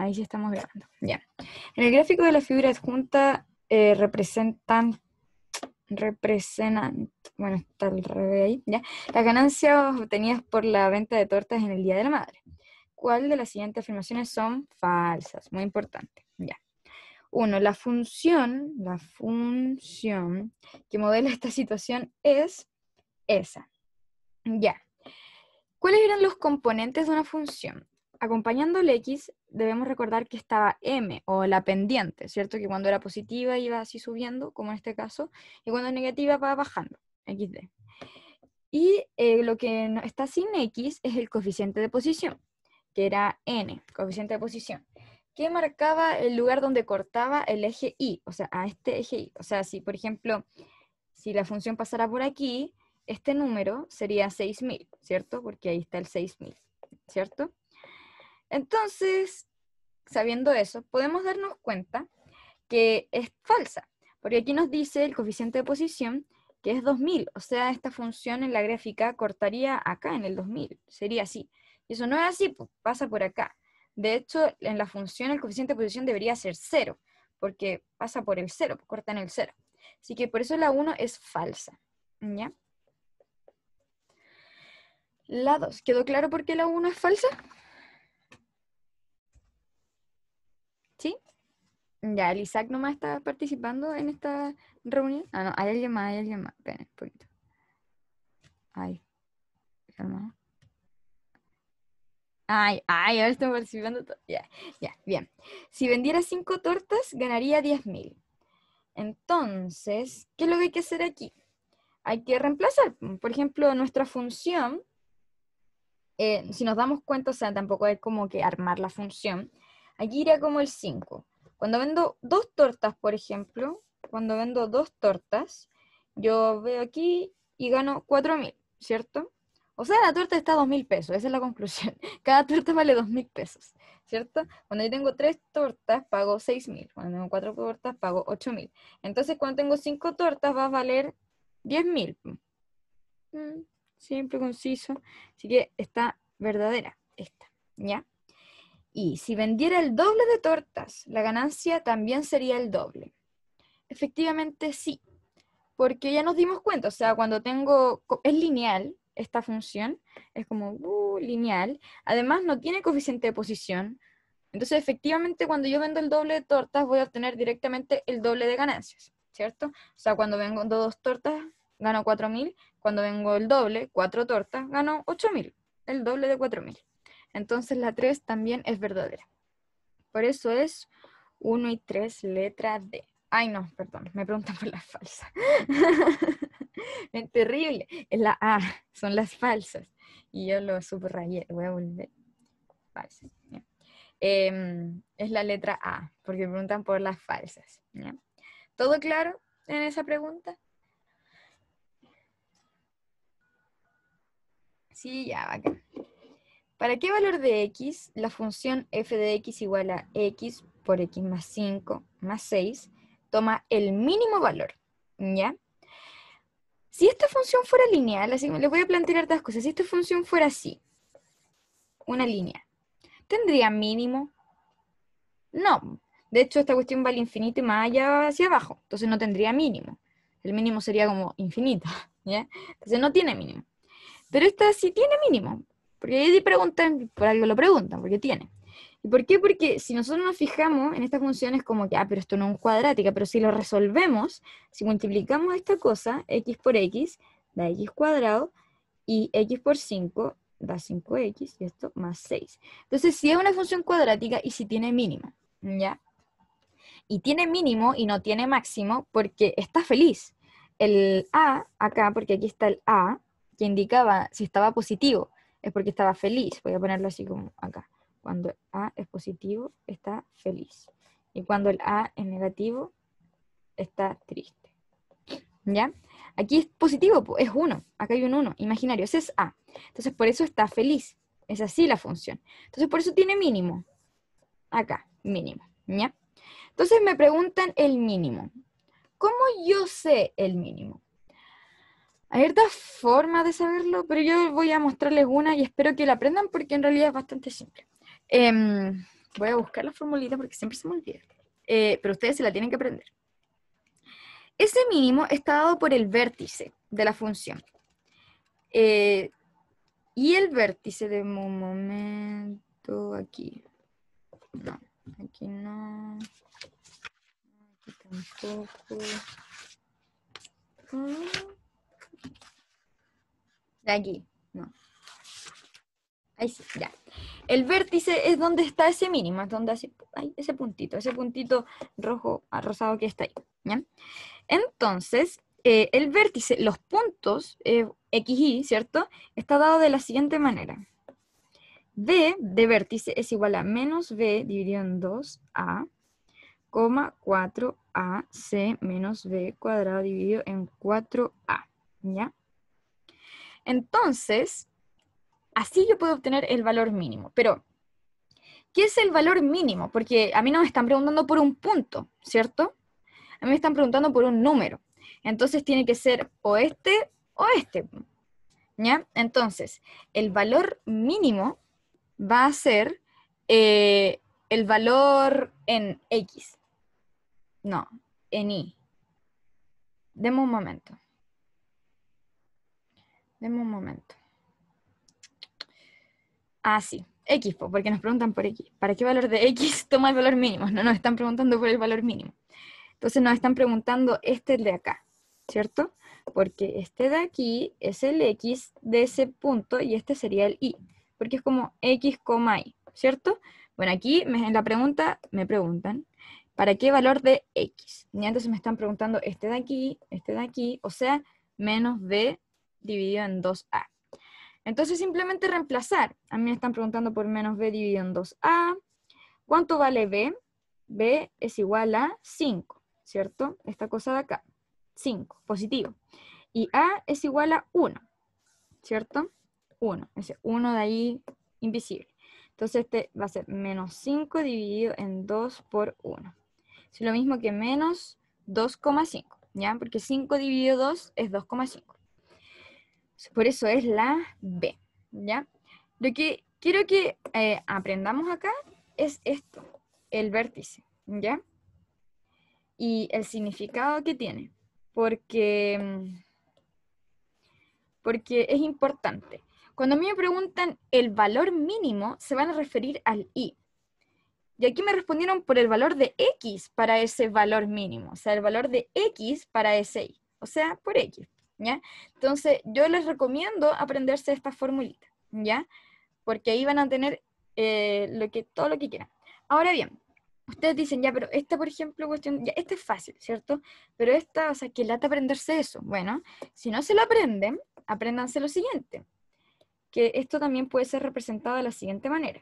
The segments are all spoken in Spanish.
Ahí ya estamos grabando. Ya. En el gráfico de la figura adjunta eh, representan representan, bueno, está al revés ahí, ya, las ganancias obtenidas por la venta de tortas en el Día de la Madre. ¿Cuál de las siguientes afirmaciones son falsas? Muy importante, ya. Uno, la función, la función que modela esta situación es esa. Ya. ¿Cuáles eran los componentes de una función? acompañando el X, debemos recordar que estaba M o la pendiente, ¿cierto? Que cuando era positiva iba así subiendo, como en este caso, y cuando negativa va bajando, XD. Y eh, lo que está sin X es el coeficiente de posición, que era N, coeficiente de posición, que marcaba el lugar donde cortaba el eje Y, o sea, a este eje Y. O sea, si por ejemplo, si la función pasara por aquí, este número sería 6000, ¿cierto? Porque ahí está el 6000, ¿cierto? Entonces, sabiendo eso, podemos darnos cuenta que es falsa, porque aquí nos dice el coeficiente de posición que es 2000, o sea, esta función en la gráfica cortaría acá en el 2000, sería así. Y eso no es así, pues, pasa por acá. De hecho, en la función el coeficiente de posición debería ser 0, porque pasa por el 0, corta en el 0. Así que por eso la 1 es falsa, ¿ya? La 2, ¿quedó claro por qué la 1 es falsa? Ya, el Isaac nomás está participando en esta reunión. Ah, no, hay alguien más, hay alguien más. Espera un poquito. Ay, Ay, ahora estamos participando. Ya, ya, bien. Si vendiera cinco tortas, ganaría 10.000. mil. Entonces, ¿qué es lo que hay que hacer aquí? Hay que reemplazar, por ejemplo, nuestra función. Eh, si nos damos cuenta, o sea, tampoco hay como que armar la función. Aquí iría como el 5. Cuando vendo dos tortas, por ejemplo, cuando vendo dos tortas, yo veo aquí y gano mil, ¿cierto? O sea, la torta está a mil pesos, esa es la conclusión. Cada torta vale mil pesos, ¿cierto? Cuando yo tengo tres tortas, pago mil. Cuando tengo cuatro tortas, pago mil. Entonces, cuando tengo cinco tortas, va a valer 10.000. mil. Mm. simple, conciso. Así que está verdadera esta, ¿ya? Y si vendiera el doble de tortas, la ganancia también sería el doble. Efectivamente, sí, porque ya nos dimos cuenta, o sea, cuando tengo, es lineal esta función, es como uh, lineal, además no tiene coeficiente de posición, entonces efectivamente cuando yo vendo el doble de tortas voy a obtener directamente el doble de ganancias, ¿cierto? O sea, cuando vengo dos tortas gano 4.000, cuando vengo el doble, cuatro tortas, gano 8.000, el doble de 4.000. Entonces la 3 también es verdadera. Por eso es 1 y 3 letra D. Ay, no, perdón, me preguntan por las falsa. es terrible. Es la A, son las falsas. Y yo lo subrayé, voy a volver. Falsas. Em, es la letra A, porque preguntan por las falsas. ¿Todo claro en esa pregunta? Sí, ya, bacán. ¿Para qué valor de x la función f de x igual a x por x más 5 más 6 toma el mínimo valor? ¿Ya? Si esta función fuera lineal, les voy a plantear otras cosas. Si esta función fuera así, una línea, ¿tendría mínimo? No. De hecho, esta cuestión va al infinito y más allá hacia abajo. Entonces no tendría mínimo. El mínimo sería como infinito. ¿ya? Entonces no tiene mínimo. Pero esta sí tiene mínimo. Porque ahí preguntan, por algo lo preguntan, porque tiene. ¿Y por qué? Porque si nosotros nos fijamos en estas funciones como que, ah, pero esto no es cuadrática, pero si lo resolvemos, si multiplicamos esta cosa, x por x, da x cuadrado, y x por 5 da 5x, y esto más 6. Entonces, si es una función cuadrática y si tiene mínimo, ¿ya? Y tiene mínimo y no tiene máximo porque está feliz. El a acá, porque aquí está el a, que indicaba si estaba positivo es porque estaba feliz. Voy a ponerlo así como acá. Cuando A es positivo, está feliz. Y cuando el A es negativo, está triste. ¿Ya? Aquí es positivo, es 1. Acá hay un 1, imaginario. Ese es A. Entonces, por eso está feliz. Es así la función. Entonces, por eso tiene mínimo. Acá, mínimo. ¿Ya? Entonces, me preguntan el mínimo. ¿Cómo yo sé el mínimo? Hay otras formas de saberlo, pero yo voy a mostrarles una y espero que la aprendan porque en realidad es bastante simple. Em, voy a buscar la formulita porque siempre se me olvida. Eh, pero ustedes se la tienen que aprender. Ese mínimo está dado por el vértice de la función. Eh, y el vértice de momento aquí. No, aquí no. Aquí tampoco. Mm. De aquí, no. Ahí sí, ya. El vértice es donde está ese mínimo, es donde hace, hay ese puntito, ese puntito rojo, ah, rosado que está ahí. Entonces, eh, el vértice, los puntos eh, x, y, ¿cierto? Está dado de la siguiente manera. B de vértice es igual a menos B dividido en 2A, 4AC menos B cuadrado dividido en 4A. ¿ya? Entonces, así yo puedo obtener el valor mínimo, pero ¿qué es el valor mínimo? Porque a mí no me están preguntando por un punto, ¿cierto? A mí me están preguntando por un número. Entonces tiene que ser o este o este. ¿Ya? Entonces, el valor mínimo va a ser eh, el valor en X. No, en Y. Demos un momento. Deme un momento. Ah, sí. X, porque nos preguntan por X. ¿Para qué valor de X toma el valor mínimo? No nos están preguntando por el valor mínimo. Entonces nos están preguntando este de acá, ¿cierto? Porque este de aquí es el X de ese punto y este sería el Y, porque es como X, Y, ¿cierto? Bueno, aquí en la pregunta me preguntan, ¿para qué valor de X? Y entonces me están preguntando este de aquí, este de aquí, o sea, menos de dividido en 2A. Entonces simplemente reemplazar. A mí me están preguntando por menos B dividido en 2A. ¿Cuánto vale B? B es igual a 5, ¿cierto? Esta cosa de acá. 5, positivo. Y A es igual a 1, ¿cierto? 1, ese 1 de ahí invisible. Entonces este va a ser menos 5 dividido en 2 por 1. Es lo mismo que menos 2,5, ¿ya? Porque 5 dividido 2 es 2,5. Por eso es la B, ¿ya? Lo que quiero que eh, aprendamos acá es esto, el vértice, ¿ya? Y el significado que tiene, porque, mm, porque es importante. Cuando a mí me preguntan el valor mínimo, se van a referir al i. Y aquí me respondieron por el valor de x para ese valor mínimo, o sea, el valor de x para ese i, o sea, por x. ¿ya? Entonces, yo les recomiendo aprenderse esta formulita, ¿ya? Porque ahí van a tener eh, lo que, todo lo que quieran. Ahora bien, ustedes dicen, ya, pero esta, por ejemplo, cuestión, ya, esta es fácil, ¿cierto? Pero esta, o sea, que lata aprenderse eso. Bueno, si no se lo aprenden, apréndanse lo siguiente, que esto también puede ser representado de la siguiente manera.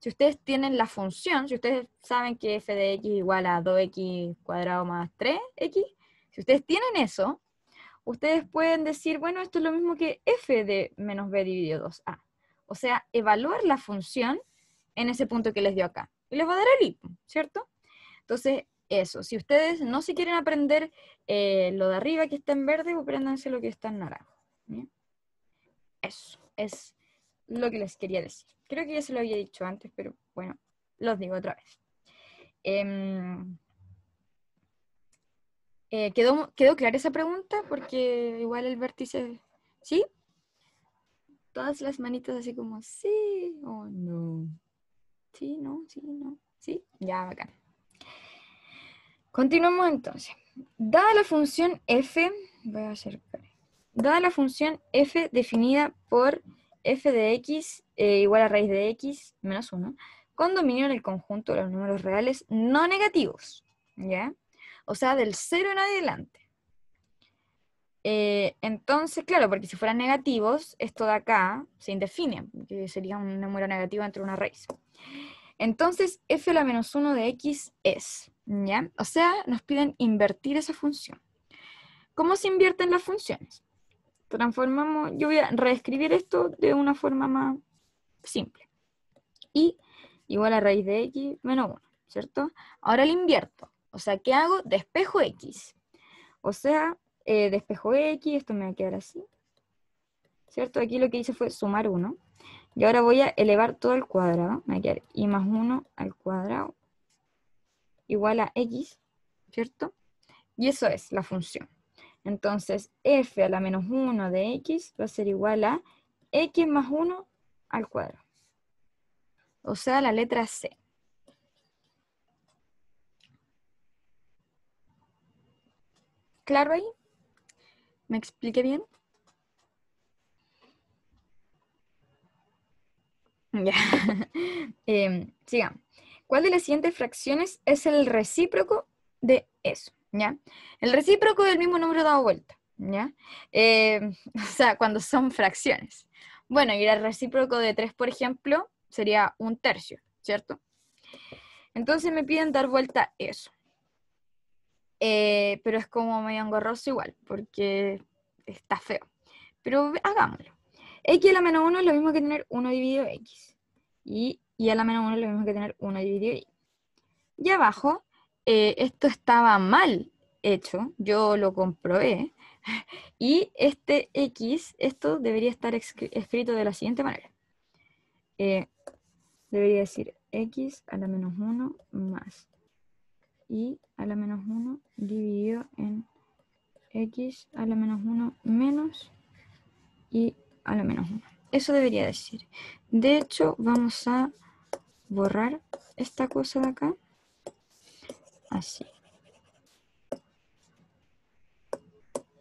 Si ustedes tienen la función, si ustedes saben que f de x igual a 2x cuadrado más 3x, si ustedes tienen eso, ustedes pueden decir, bueno, esto es lo mismo que f de menos b dividido 2a. O sea, evaluar la función en ese punto que les dio acá. Y les va a dar el I, ¿cierto? Entonces, eso. Si ustedes no se quieren aprender eh, lo de arriba que está en verde, apréndanse lo que está en naranja. Eso es lo que les quería decir. Creo que ya se lo había dicho antes, pero bueno, los digo otra vez. Em, eh, ¿quedó, clara esa pregunta? Porque igual el vértice, ¿sí? Todas las manitas así como, sí o no. Sí, no, sí, no. Sí, ya, bacán. Continuamos entonces. Dada la función f, voy a acercar. Dada la función f definida por f de x eh, igual a raíz de x menos 1, con dominio en el conjunto de los números reales no negativos, ¿ya? o sea, del 0 en adelante. Eh, entonces, claro, porque si fueran negativos, esto de acá se indefine, que sería un número negativo entre una raíz. Entonces, f a la menos 1 de x es, ¿ya? O sea, nos piden invertir esa función. ¿Cómo se invierten las funciones? Transformamos, yo voy a reescribir esto de una forma más simple. Y igual a raíz de x menos 1, ¿cierto? Ahora le invierto. O sea, ¿qué hago? Despejo X. O sea, eh, despejo X, esto me va a quedar así. ¿Cierto? Aquí lo que hice fue sumar 1. Y ahora voy a elevar todo al cuadrado. Me va a quedar y más 1 al cuadrado igual a x, ¿cierto? Y eso es la función. Entonces, f a la menos 1 de x va a ser igual a x más 1 al cuadrado. O sea, la letra C. claro ahí? ¿Me expliqué bien? Ya. Em, sigan. ¿Cuál de las siguientes fracciones es el recíproco de eso? ¿Ya? El recíproco del mismo número dado vuelta. ¿Ya? Em, o sea, cuando son fracciones. Bueno, y el recíproco de 3, por ejemplo, sería un tercio, ¿cierto? Entonces me piden dar vuelta eso. Eh, pero es como medio engorroso igual, porque está feo. Pero hagámoslo. X a la menos 1 es lo mismo que tener 1 dividido X. Y a la menos 1 es lo mismo que tener 1 dividido Y. Y abajo, eh, esto estaba mal hecho, yo lo comprobé. Y este X, esto debería estar escrito de la siguiente manera. Eh, debería decir X a la menos 1 más y a la menos 1 dividido en x a la menos 1 menos y a la menos 1. Eso debería decir. De hecho, vamos a borrar esta cosa de acá. Así.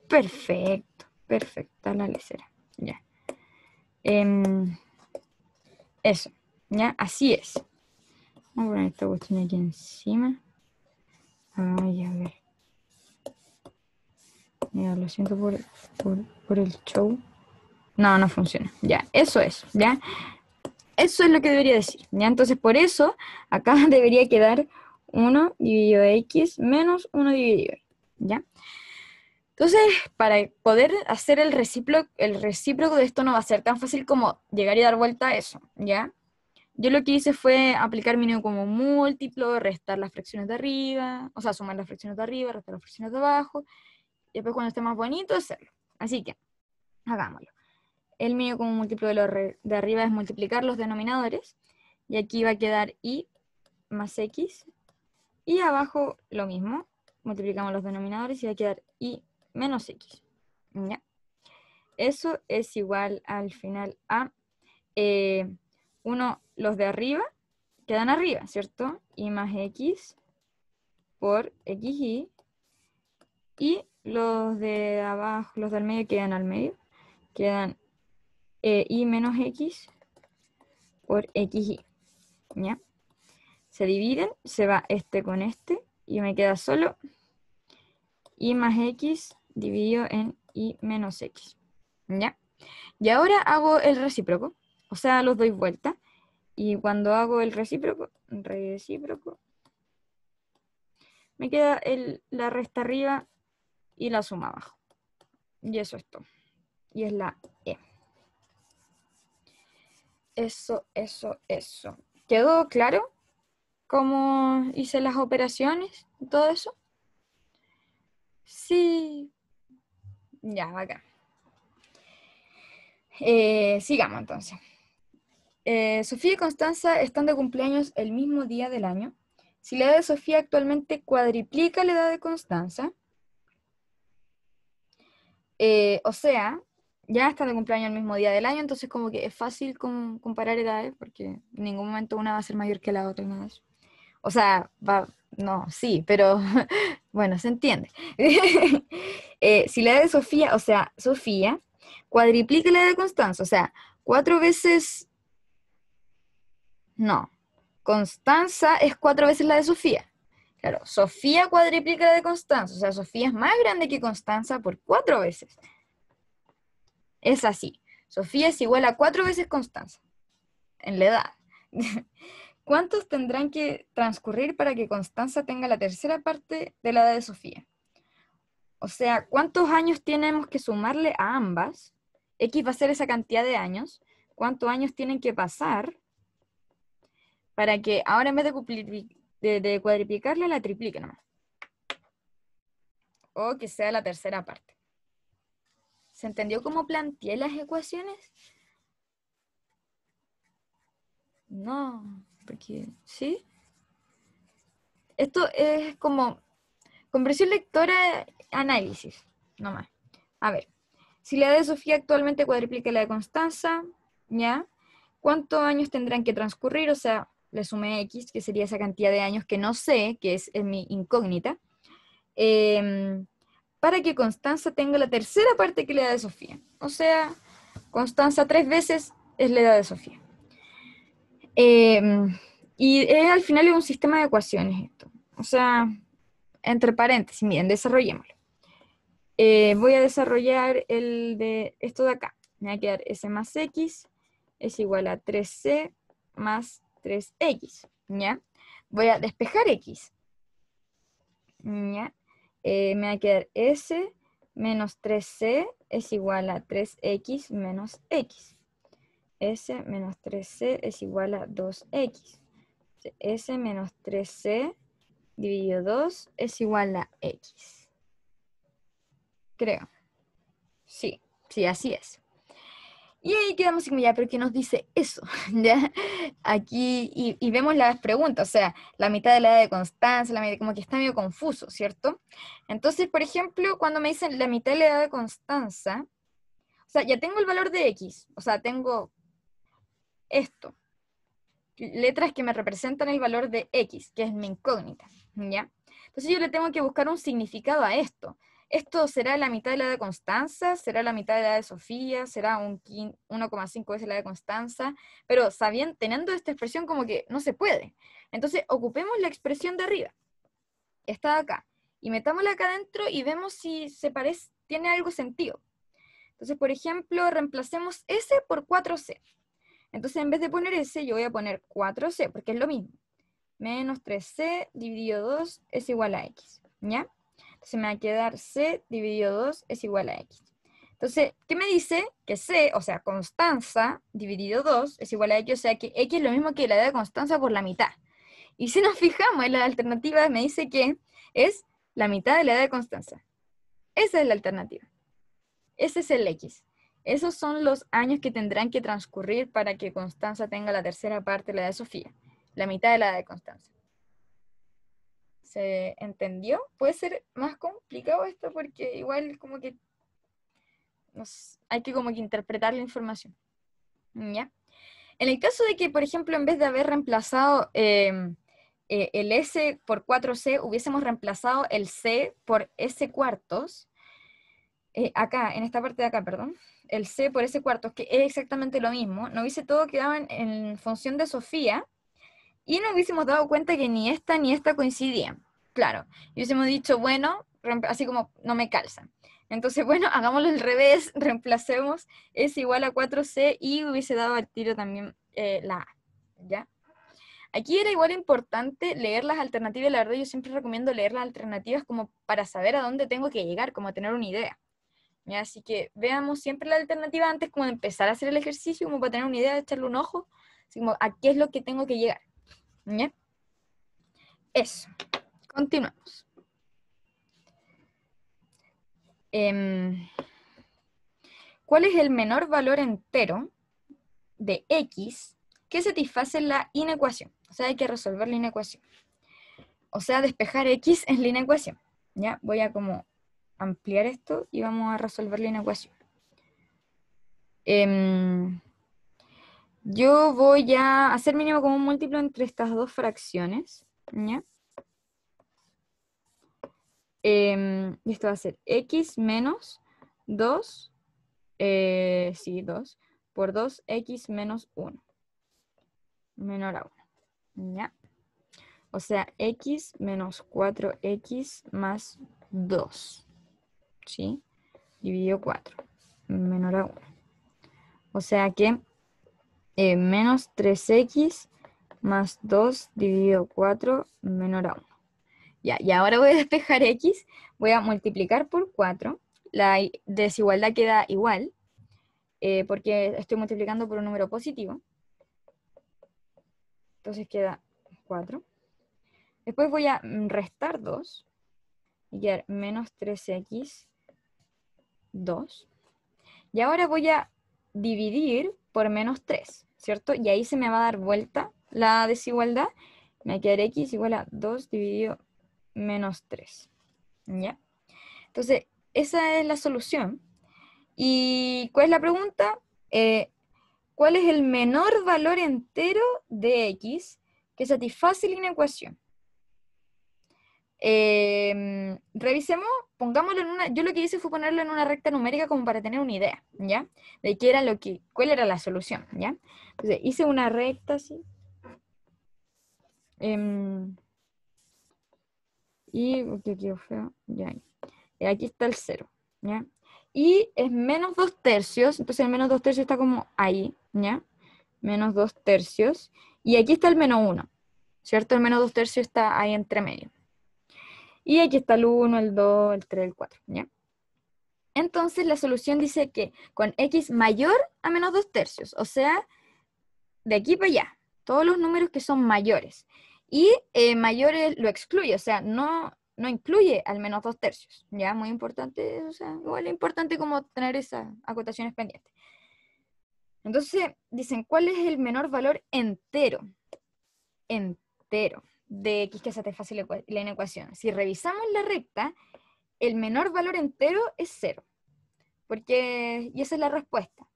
Perfecto, perfecta la lecera. Ya. Em, eso, ya, así es. Vamos a poner esta cuestión aquí encima a ver. lo siento por, el show. No, no funciona. Ya, eso es. Ya, eso es lo que debería decir. Ya, entonces por eso acá debería quedar 1 dividido x menos 1 dividido ¿Ya? Entonces, para poder hacer el el recíproco de esto no va a ser tan fácil como llegar y dar vuelta a eso, ¿ya? Yo lo que hice fue aplicar mínimo como múltiplo, restar las fracciones de arriba, o sea, sumar las fracciones de arriba, restar las fracciones de abajo, y después cuando esté más bonito, hacerlo. Así que, hagámoslo. El mínimo como múltiplo de, los de arriba es multiplicar los denominadores, y aquí va a quedar y más x, y abajo lo mismo, multiplicamos los denominadores y va a quedar y menos x. Eso es igual al final a eh, 1 los de arriba quedan arriba, ¿cierto? Y más X por XY. Y los de abajo, los del medio quedan al medio. Quedan Y eh, menos X por XY. ¿Ya? Se dividen, se va este con este y me queda solo Y más X dividido en Y menos X. ¿Ya? Y ahora hago el recíproco, o sea, los doy vuelta. Y cuando hago el recíproco, recíproco, me queda la resta arriba y la suma abajo. Y eso es todo. Y es la E. Eso, eso, eso. ¿Quedó claro cómo hice las operaciones todo eso? Sí. Ya, acá. Eh, sigamos entonces. Eh, Sofía y Constanza están de cumpleaños el mismo día del año. Si la edad de Sofía actualmente cuadriplica la edad de Constanza, eh, o sea, ya están de cumpleaños el mismo día del año, entonces como que es fácil comparar edades porque en ningún momento una va a ser mayor que la otra, O sea, no, sí, pero bueno, se entiende. Eh, si la edad de Sofía, o sea, Sofía, cuadriplica la edad de Constanza, o sea, cuatro veces no. Constanza es cuatro veces la de Sofía. Claro, Sofía cuadriplica la de Constanza. O sea, Sofía es más grande que Constanza por cuatro veces. Es así. Sofía es igual a cuatro veces Constanza. En la edad. ¿Cuántos tendrán que transcurrir para que Constanza tenga la tercera parte de la edad de Sofía? O sea, ¿cuántos años tenemos que sumarle a ambas? X va a ser esa cantidad de años. ¿Cuántos años tienen que pasar para que ahora en vez de, cuadriplicarla, la triplique nomás. O que sea la tercera parte. ¿Se entendió cómo planteé las ecuaciones? No, porque sí. Esto es como conversión lectora análisis, nomás. A ver, si la de Sofía actualmente cuadriplica la de Constanza, ¿ya? ¿Cuántos años tendrán que transcurrir? O sea, le sumé X, que sería esa cantidad de años que no sé, que es, mi incógnita, em, para que Constanza tenga la tercera parte que le da de Sofía. O sea, Constanza tres veces es la edad de Sofía. Em, y al final es un sistema de ecuaciones esto. O sea, entre paréntesis, miren, desarrollémoslo. Eh, voy a desarrollar el de esto de acá. Me va a quedar S más X es igual a 3C más 3x, ¿ya? Voy a despejar x, ¿ya? Eh, me va a quedar s menos 3c es igual a 3x menos x. s menos 3c es igual a 2x. s menos 3c dividido 2 es igual a x. Creo. Sí, sí, así es. Y ahí quedamos sin como, ya, pero ¿qué nos dice eso? ¿Ya? Aquí, y, vemos las preguntas, o sea, la mitad de la edad de Constanza, la mitad, como que está medio confuso, ¿cierto? Entonces, por ejemplo, cuando me dicen la mitad de la edad de Constanza, o sea, ya tengo el valor de X, o sea, tengo esto, letras que me representan el valor de X, que es mi incógnita, ¿ya? Entonces yo le tengo que buscar un significado a esto. ¿Esto será la mitad de la de Constanza? ¿Será la mitad de la de Sofía? ¿Será un 1,5 veces la de Constanza? Pero sabiendo, teniendo esta expresión como que no se puede. Entonces, ocupemos la expresión de arriba, está acá, y metámosla acá adentro y vemos si se parece, tiene algo sentido. Entonces, por ejemplo, reemplacemos S por 4C. Entonces, en vez de poner S, yo voy a poner 4C, porque es lo mismo. Menos 3C dividido 2 es igual a X, ¿ya? Se me va a quedar C dividido 2 es igual a X. Entonces, ¿qué me dice? Que C, o sea, Constanza dividido 2 es igual a X, o sea que X es lo mismo que la edad de Constanza por la mitad. Y si nos fijamos en la alternativa, me dice que es la mitad de la edad de Constanza. Esa es la alternativa. Ese es el X. Esos son los años que tendrán que transcurrir para que Constanza tenga la tercera parte de la edad de Sofía, la mitad de la edad de Constanza se entendió. Puede ser más complicado esto porque igual como que hay que como que interpretar la información. ¿Ya? En el caso de que, por ejemplo, en vez de haber reemplazado em, eh, el S por 4C, hubiésemos reemplazado el C por S cuartos, eh, acá, en esta parte de acá, perdón, el C por S cuartos, que es exactamente lo mismo, no hubiese todo quedado en función de Sofía, y no hubiésemos dado cuenta que ni esta ni esta coincidían. Claro, y hubiésemos dicho, bueno, así como no me calzan. Entonces, bueno, hagámoslo al revés, reemplacemos es igual a 4C y hubiese dado al tiro también eh, la A, ¿ya? Aquí era igual importante leer las alternativas, la verdad yo siempre recomiendo leer las alternativas como para saber a dónde tengo que llegar, como tener una idea. Así que veamos siempre la alternativa antes como de empezar a hacer el ejercicio, como para tener una idea, echarle un ojo, así como a qué es lo que tengo que llegar. ¿Ya? Eso. Continuamos. Em, ¿Cuál es el menor valor entero de x que satisface la inecuación? O sea, hay que resolver la inecuación. O sea, despejar x en la inecuación. ¿Ya? Voy a como ampliar esto y vamos a resolver la inecuación. Em, yo voy a hacer mínimo como un múltiplo entre estas dos fracciones. ¿ya? Em, y esto va a ser x menos 2, eh, sí, 2, por 2x menos 1, menor a 1. ¿Ya? O sea, x menos 4x más 2, ¿sí? Dividido 4, menor a 1. O sea que eh, menos 3x más 2 dividido 4 menor a 1. Ya, y ahora voy a despejar x, voy a multiplicar por 4. La desigualdad queda igual, eh, porque estoy multiplicando por un número positivo. Entonces queda 4. Después voy a restar 2 y quedar menos 3x, 2. Y ahora voy a dividir por menos 3. ¿cierto? Y ahí se me va a dar vuelta la desigualdad. Me quedaré x igual a 2 dividido menos 3. ¿Ya? Entonces, esa es la solución. ¿Y cuál es la pregunta? Eh, ¿Cuál es el menor valor entero de x que satisface la inecuación? Em, revisemos, pongámoslo en una, yo lo que hice fue ponerlo en una recta numérica como para tener una idea, ¿ya? De qué era lo que, cuál era la solución, ¿ya? Entonces, hice una recta así. Em, y, feo, ya. aquí está el 0 ¿ya? Y es menos dos tercios, entonces el menos dos tercios está como ahí, ¿ya? Menos dos tercios. Y aquí está el menos uno, ¿cierto? El menos dos tercios está ahí entre medio. Y aquí está el 1, el 2, el 3, el 4, ¿ya? Entonces la solución dice que con x mayor a menos 2 tercios, o sea, de aquí para allá, todos los números que son mayores. Y eh, mayores lo excluye, o sea, no, no incluye al menos 2 tercios, ¿ya? Muy importante, o sea, igual es importante como tener esas acotaciones pendientes. Entonces, dicen, ¿cuál es el menor valor entero? Entero de x que fácil la inecuación. Si revisamos la recta, el menor valor entero es cero. Porque, y esa es la respuesta,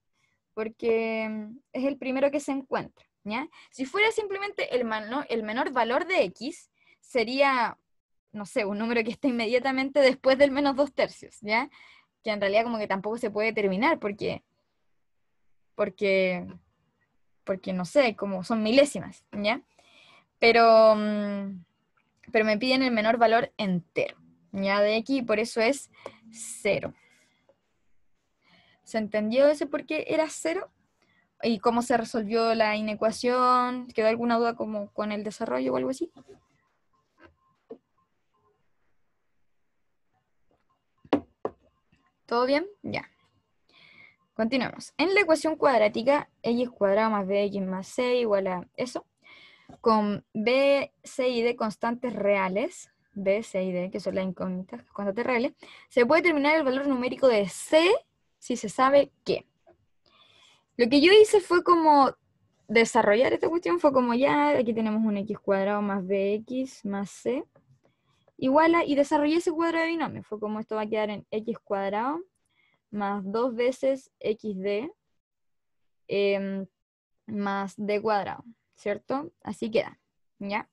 porque mm, es el primero que se encuentra. ¿ya? Si fuera simplemente el, el menor valor de x, sería, no sé, un número que está inmediatamente después del menos dos tercios, ¿ya? Que en realidad como que tampoco se puede determinar porque, porque, porque no sé, como son milésimas, ¿ya? Mm, pero, me piden el menor valor entero, ya de x, por eso es cero. ¿Se entendió ese por qué era cero? ¿Y cómo se resolvió la inecuación? ¿Quedó alguna duda como con el desarrollo o algo así? ¿Todo bien? Ya. Continuamos. En la ecuación cuadrática, x cuadrado más bx más c igual a eso con B, C y D constantes reales, B, C y D, que son las incógnitas constantes reales, se puede determinar el valor numérico de C si se sabe qué. Lo que yo hice fue como desarrollar esta cuestión, fue como ya, aquí tenemos un x cuadrado más bx más c, igual y desarrollé ese cuadrado de binomio, fue como esto va a quedar en x cuadrado más dos veces xd em, más d cuadrado. ¿cierto? Así queda, ¿ya?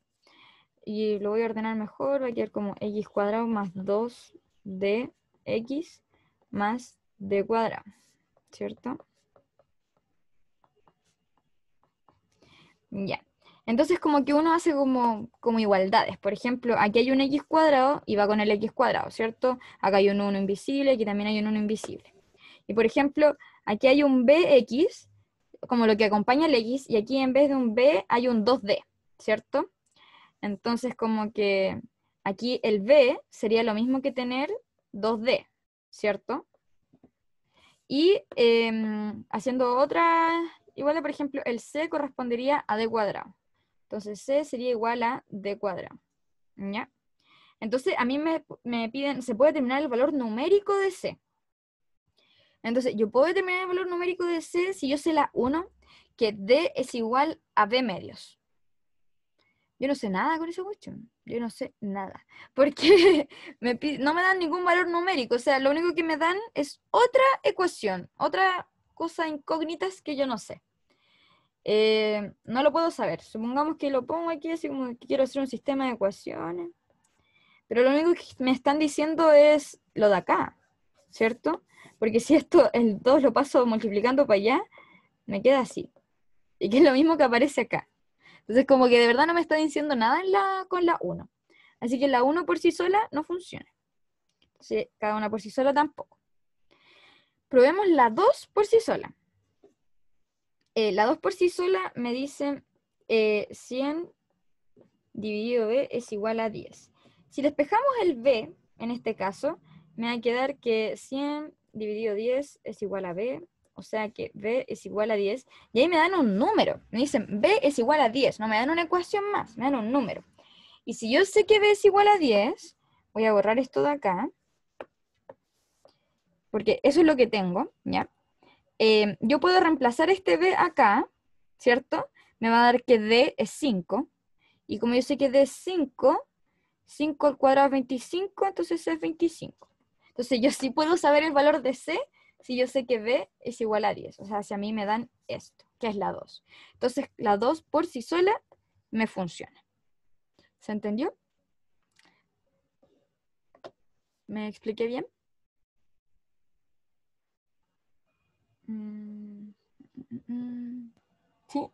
Y lo voy a ordenar mejor, va a quedar como x cuadrado más 2dx más d cuadrado, ¿cierto? Ya. Entonces como que uno hace como, igualdades. Por ejemplo, aquí hay un x cuadrado y va con el x cuadrado, ¿cierto? Acá hay un 1 invisible, aquí también hay un 1 invisible. Y por ejemplo, aquí hay un bx como lo que acompaña el X, y aquí en vez de un B hay un 2D, ¿cierto? Entonces como que aquí el B sería lo mismo que tener 2D, ¿cierto? Y em, haciendo otra igual, por ejemplo, el C correspondería a D cuadrado. Entonces C sería igual a D cuadrado. ¿Ya? Entonces a mí me, me piden, se puede determinar el valor numérico de C. Entonces, yo puedo determinar el valor numérico de C si yo sé la 1, que D es igual a B medios. Yo no sé nada con esa cuestión. Yo no sé nada. Porque no me dan ningún valor numérico. O sea, lo único que me dan es otra ecuación, otra cosa incógnita que yo no sé. Eh, no lo puedo saber. Supongamos que lo pongo aquí, así como que quiero hacer un sistema de ecuaciones. Pero lo único que me están diciendo es lo de acá, ¿cierto? Porque si esto, el 2 lo paso multiplicando para allá, me queda así. Y que es lo mismo que aparece acá. Entonces, como que de verdad no me está diciendo nada la, con la 1. Así que la 1 por sí sola no funciona. Entonces, cada una por sí sola tampoco. Probemos la 2 por sí sola. Eh, la 2 por sí sola me dice 100 eh, dividido b es igual a 10. Si despejamos el b, en este caso, me va a quedar que 100 dividido 10 es igual a B, o sea que B es igual a 10, y ahí me dan un número, me dicen B es igual a 10, no me dan una ecuación más, me dan un número. Y si yo sé que B es igual a 10, voy a borrar esto de acá, porque eso es lo que tengo, ¿ya? Eh, yo puedo reemplazar este B acá, ¿cierto? Me va a dar que D es 5, y como yo sé que D es 5, 5 al cuadrado es 25, entonces es 25. Entonces yo sí puedo saber el valor de C si yo sé que B es igual a 10. O sea, si a mí me dan esto, que es la 2. Entonces la 2 por sí sola me funciona. ¿Se entendió? ¿Me expliqué bien? Mm, mm, mm, sí.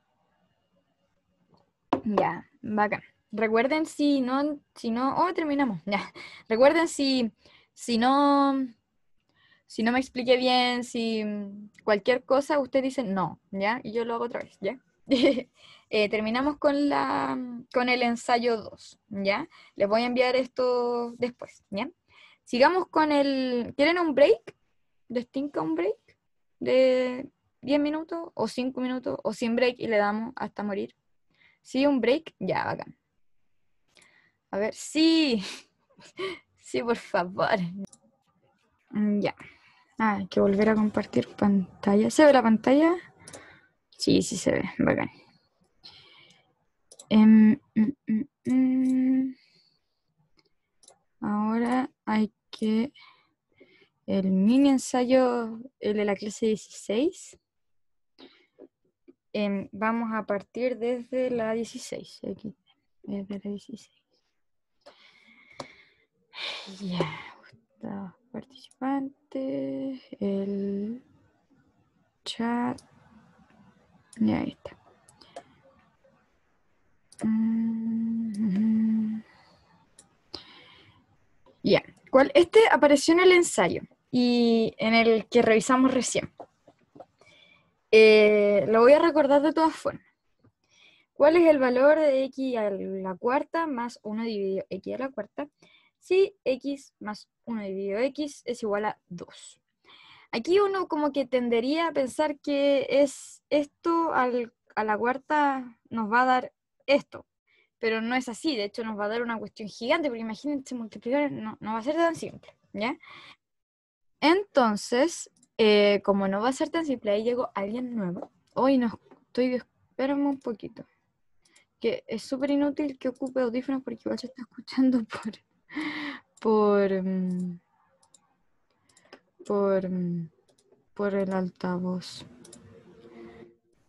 Ya, bacán. Recuerden si no, si no, oh, terminamos. Ya. Recuerden si si no, si no me expliqué bien, si cualquier cosa, usted dice no, ¿ya? Y yo lo hago otra vez, ¿ya? Eh, terminamos con, la, con el ensayo 2, ¿ya? Les voy a enviar esto después, ¿ya? Sigamos con el... ¿Quieren un break? ¿Les un break? ¿De 10 minutos o 5 minutos o sin break y le damos hasta morir? ¿Sí, un break? Ya, bacán. A ver, sí. Sí, por favor. Mm, ya. Ah, hay que volver a compartir pantalla. ¿Se ve la pantalla? Sí, sí se ve. Bacán. Em, mm, mm, Ahora hay que el mini ensayo, el de la clase 16. Em, vamos a partir desde la 16. desde la 16. Ya, participante, el chat. ya está. Mm, ya, ¿cuál? Este apareció en el ensayo y en el que revisamos recién. Eh, lo voy a recordar de todas formas. ¿Cuál es el valor de x a la cuarta más 1 dividido x a la cuarta? si x más 1 dividido x es igual a 2. Aquí uno como que tendería a pensar que es esto a la cuarta nos va a dar esto, pero no es así, de hecho nos va a dar una cuestión gigante, porque imagínense multiplicar, no, va a ser tan simple, ¿ya? Entonces, eh, como no va a ser tan simple, ahí llegó alguien nuevo. Hoy no estoy, espérame un poquito. Que es súper inútil que ocupe audífonos porque igual se está escuchando por, por, mm, mm, por, el altavoz.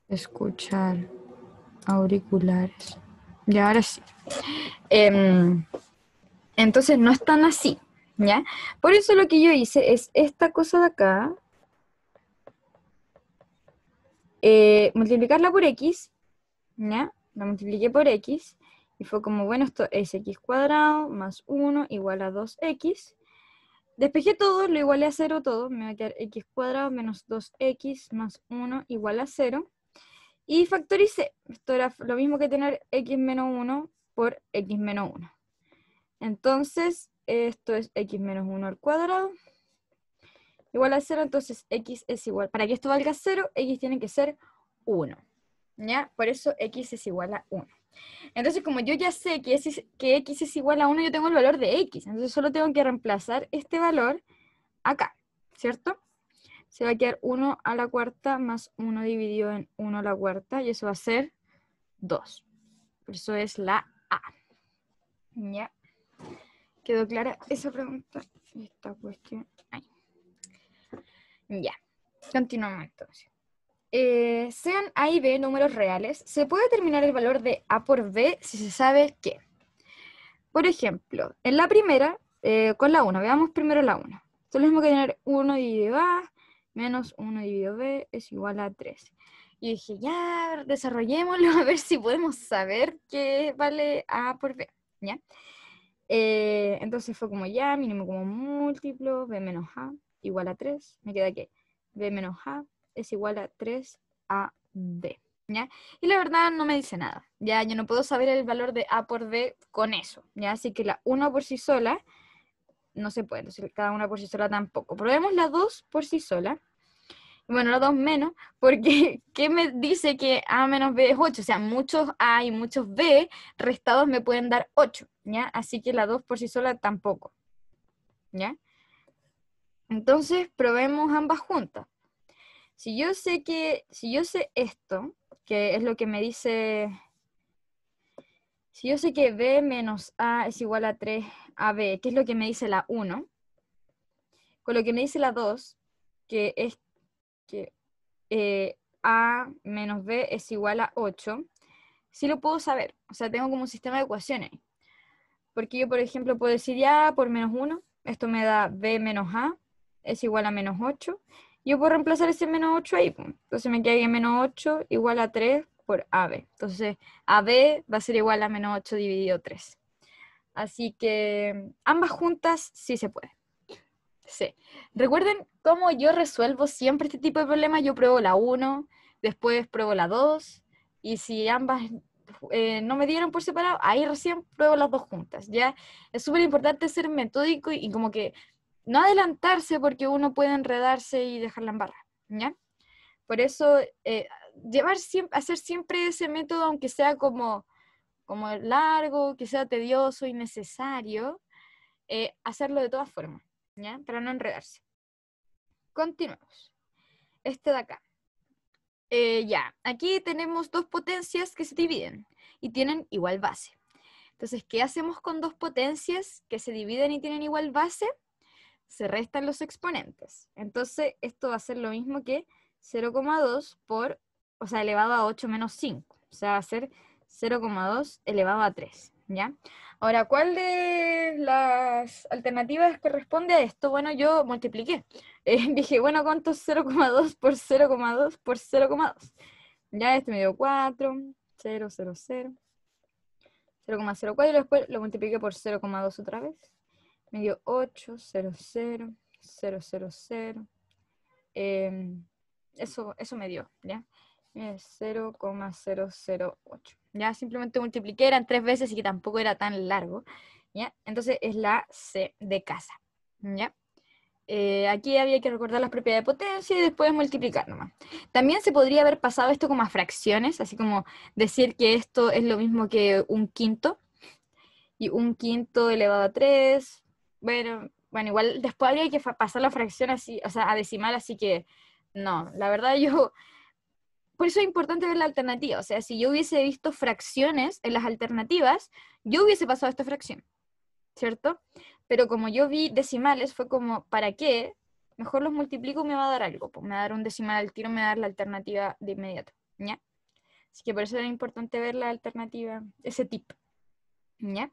Escuchar auriculares. Y ahora sí. Em, entonces no están así, ¿ya? Por eso lo que yo hice es esta cosa de acá. Eh, multiplicarla por x, ¿ya? La multipliqué por x. Y fue como, bueno, esto es x cuadrado más 1 igual a 2x. Despejé todo, lo igualé a 0 todo, me va a quedar x cuadrado menos 2x más 1 igual a 0. Y factoricé, esto era lo mismo que tener x menos 1 por x menos 1. Entonces, esto es x menos 1 al cuadrado igual a 0, entonces x es igual. Para que esto valga 0, x tiene que ser 1. ¿Ya? Por eso x es igual a 1. Entonces, como yo ya sé que, x es igual a 1, yo tengo el valor de x. Entonces, solo tengo que reemplazar este valor acá, ¿cierto? Se va a quedar 1 a la cuarta más 1 dividido en 1 a la cuarta, y eso va a ser 2. Eso es la A. ¿Ya? ¿Quedó clara esa pregunta? Esta cuestión. Ya. Continuamos entonces. Eh, sean A y B números reales, se puede determinar el valor de A por B si se sabe que. Por ejemplo, en la primera, eh, con la 1, veamos primero la 1. Es lo mismo que tener 1 dividido A menos 1 dividido B es igual a 3. Y dije, ya, desarrollémoslo a ver si podemos saber qué vale A por B. ¿ya? Eh, entonces fue como ya, mínimo como múltiplo, B menos A igual a 3. Me queda que B menos A es igual a 3 ab ¿Ya? Y la verdad no me dice nada, ¿ya? Yo no puedo saber el valor de A por B con eso, ¿ya? Así que la 1 por sí sola no se puede, entonces cada una por sí sola tampoco. Probemos la 2 por sí sola. Bueno, la 2 menos, porque ¿qué me dice que A menos B es 8? O sea, muchos A y muchos B restados me pueden dar 8, ¿ya? Así que la 2 por sí sola tampoco, ¿ya? Entonces, probemos ambas juntas si yo sé que, si yo sé esto, que es lo que me dice, si yo sé que B menos A es igual a 3AB, que es lo que me dice la 1, con lo que me dice la 2, que es que eh, A menos B es igual a 8, sí lo puedo saber. O sea, tengo como un sistema de ecuaciones. Porque yo, por ejemplo, puedo decir ya por menos 1, esto me da B menos A, es igual a menos 8 yo puedo reemplazar ese menos 8 ahí. Entonces me queda menos 8 igual a 3 por AB. Entonces AB va a ser igual a menos 8 dividido 3. Así que ambas juntas sí se puede. Sí. Recuerden cómo yo resuelvo siempre este tipo de problemas. Yo pruebo la 1, después pruebo la 2, y si ambas eh, no me dieron por separado, ahí recién pruebo las dos juntas. Ya es súper importante ser metódico y como que no adelantarse porque uno puede enredarse y dejarla en barra, ¿ya? Por eso, eh, llevar hacer siempre ese método, aunque sea como, como largo, que sea tedioso, y necesario, eh, hacerlo de todas formas, ¿ya? Para no enredarse. Continuamos. Este de acá. Eh, ya, aquí tenemos dos potencias que se dividen y tienen igual base. Entonces, ¿qué hacemos con dos potencias que se dividen y tienen igual base? se restan los exponentes. Entonces, esto va a ser lo mismo que 0,2 por, o sea, elevado a 8 menos 5. O sea, va a ser 0,2 elevado a 3, ¿ya? Ahora, ¿cuál de las alternativas corresponde a esto? Bueno, yo multipliqué. Eh, dije, bueno, ¿cuánto es 0,2 por 0,2 por 0,2? Ya, este me dio 4, 0, 0, 0. 0,04 y después lo multipliqué por 0,2 otra vez me dio 8, 0, 0, 0, 0, 0. eso, eso me dio, ¿ya? 0,008. Eh, ya simplemente multipliqué, eran tres veces y que tampoco era tan largo. ¿ya? Entonces es la C de casa. ¿ya? Eh, aquí había que recordar las propiedades de potencia y después multiplicar nomás. También se podría haber pasado esto como a fracciones, así como decir que esto es lo mismo que un quinto. Y un quinto elevado a 3, bueno, bueno, igual después habría que pasar la fracción así, o sea, a decimal, así que no, la verdad yo... Por eso es importante ver la alternativa, o sea, si yo hubiese visto fracciones en las alternativas, yo hubiese pasado esta fracción, ¿cierto? Pero como yo vi decimales, fue como, ¿para qué? Mejor los multiplico, me va a dar algo, pues me va a dar un decimal al tiro, me va a dar la alternativa de inmediato, ¿ya? Así que por eso era importante ver la alternativa, ese tip, ¿ya?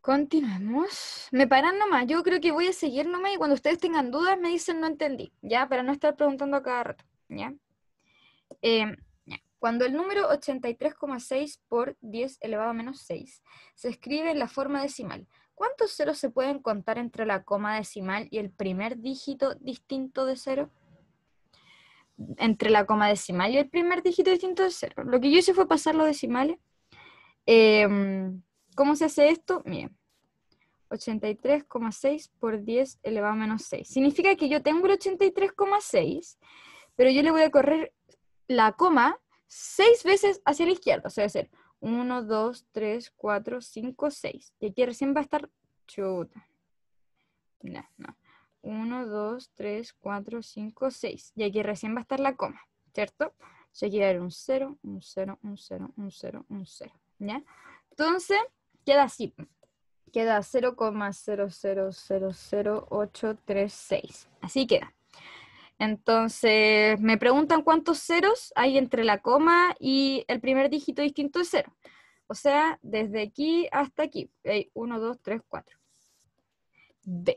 Continuemos. Me paran nomás. Yo creo que voy a seguir nomás y cuando ustedes tengan dudas me dicen no entendí, ¿ya? Para no estar preguntando a cada rato, ¿ya? Em, cuando el número 83,6 por 10 elevado a menos 6 se escribe en la forma decimal, ¿cuántos ceros se pueden contar entre la coma decimal y el primer dígito distinto de cero? Entre la coma decimal y el primer dígito distinto de cero. Lo que yo hice fue pasar los decimales. Eh, ¿Cómo se hace esto? Miren, 83,6 por 10 elevado a menos 6. Significa que yo tengo el 83,6, pero yo le voy a correr la coma 6 veces hacia la izquierda. O sea, a 1, 2, 3, 4, 5, 6. Y aquí recién va a estar chuta. No, no. 1, 2, 3, 4, 5, 6. Y aquí recién va a estar la coma, ¿cierto? sea, aquí va a haber un 0, un 0, un 0, un 0, un 0. ¿Ya? Entonces, queda así. Queda 0,0000836. Así queda. Entonces, me preguntan cuántos ceros hay entre la coma y el primer dígito distinto de cero. O sea, desde aquí hasta aquí. Hay 1, 2, 3, 4. B.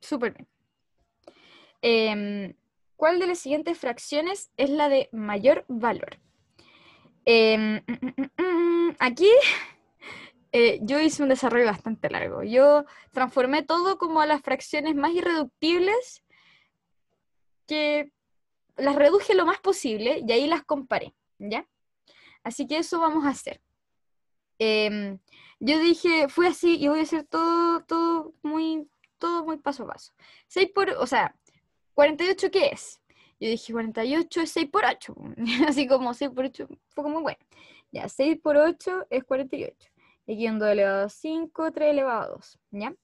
Súper bien. Em, ¿Cuál de las siguientes fracciones es la de mayor valor? Em, mm, mm, mm, aquí eh, yo hice un desarrollo bastante largo. Yo transformé todo como a las fracciones más irreductibles que las reduje lo más posible y ahí las comparé, ¿ya? Así que eso vamos a hacer. Em, yo dije, fue así y voy a hacer todo, todo muy, todo muy paso a paso. 6 por, o sea, 48 ¿qué es? Yo dije 48 es 6 por 8. Así como 6 por 8 fue como bueno. Ya, 6 por 8 es 48. Y Aquí un 2 elevado a 5, 3 elevado a 2. ¿Ya?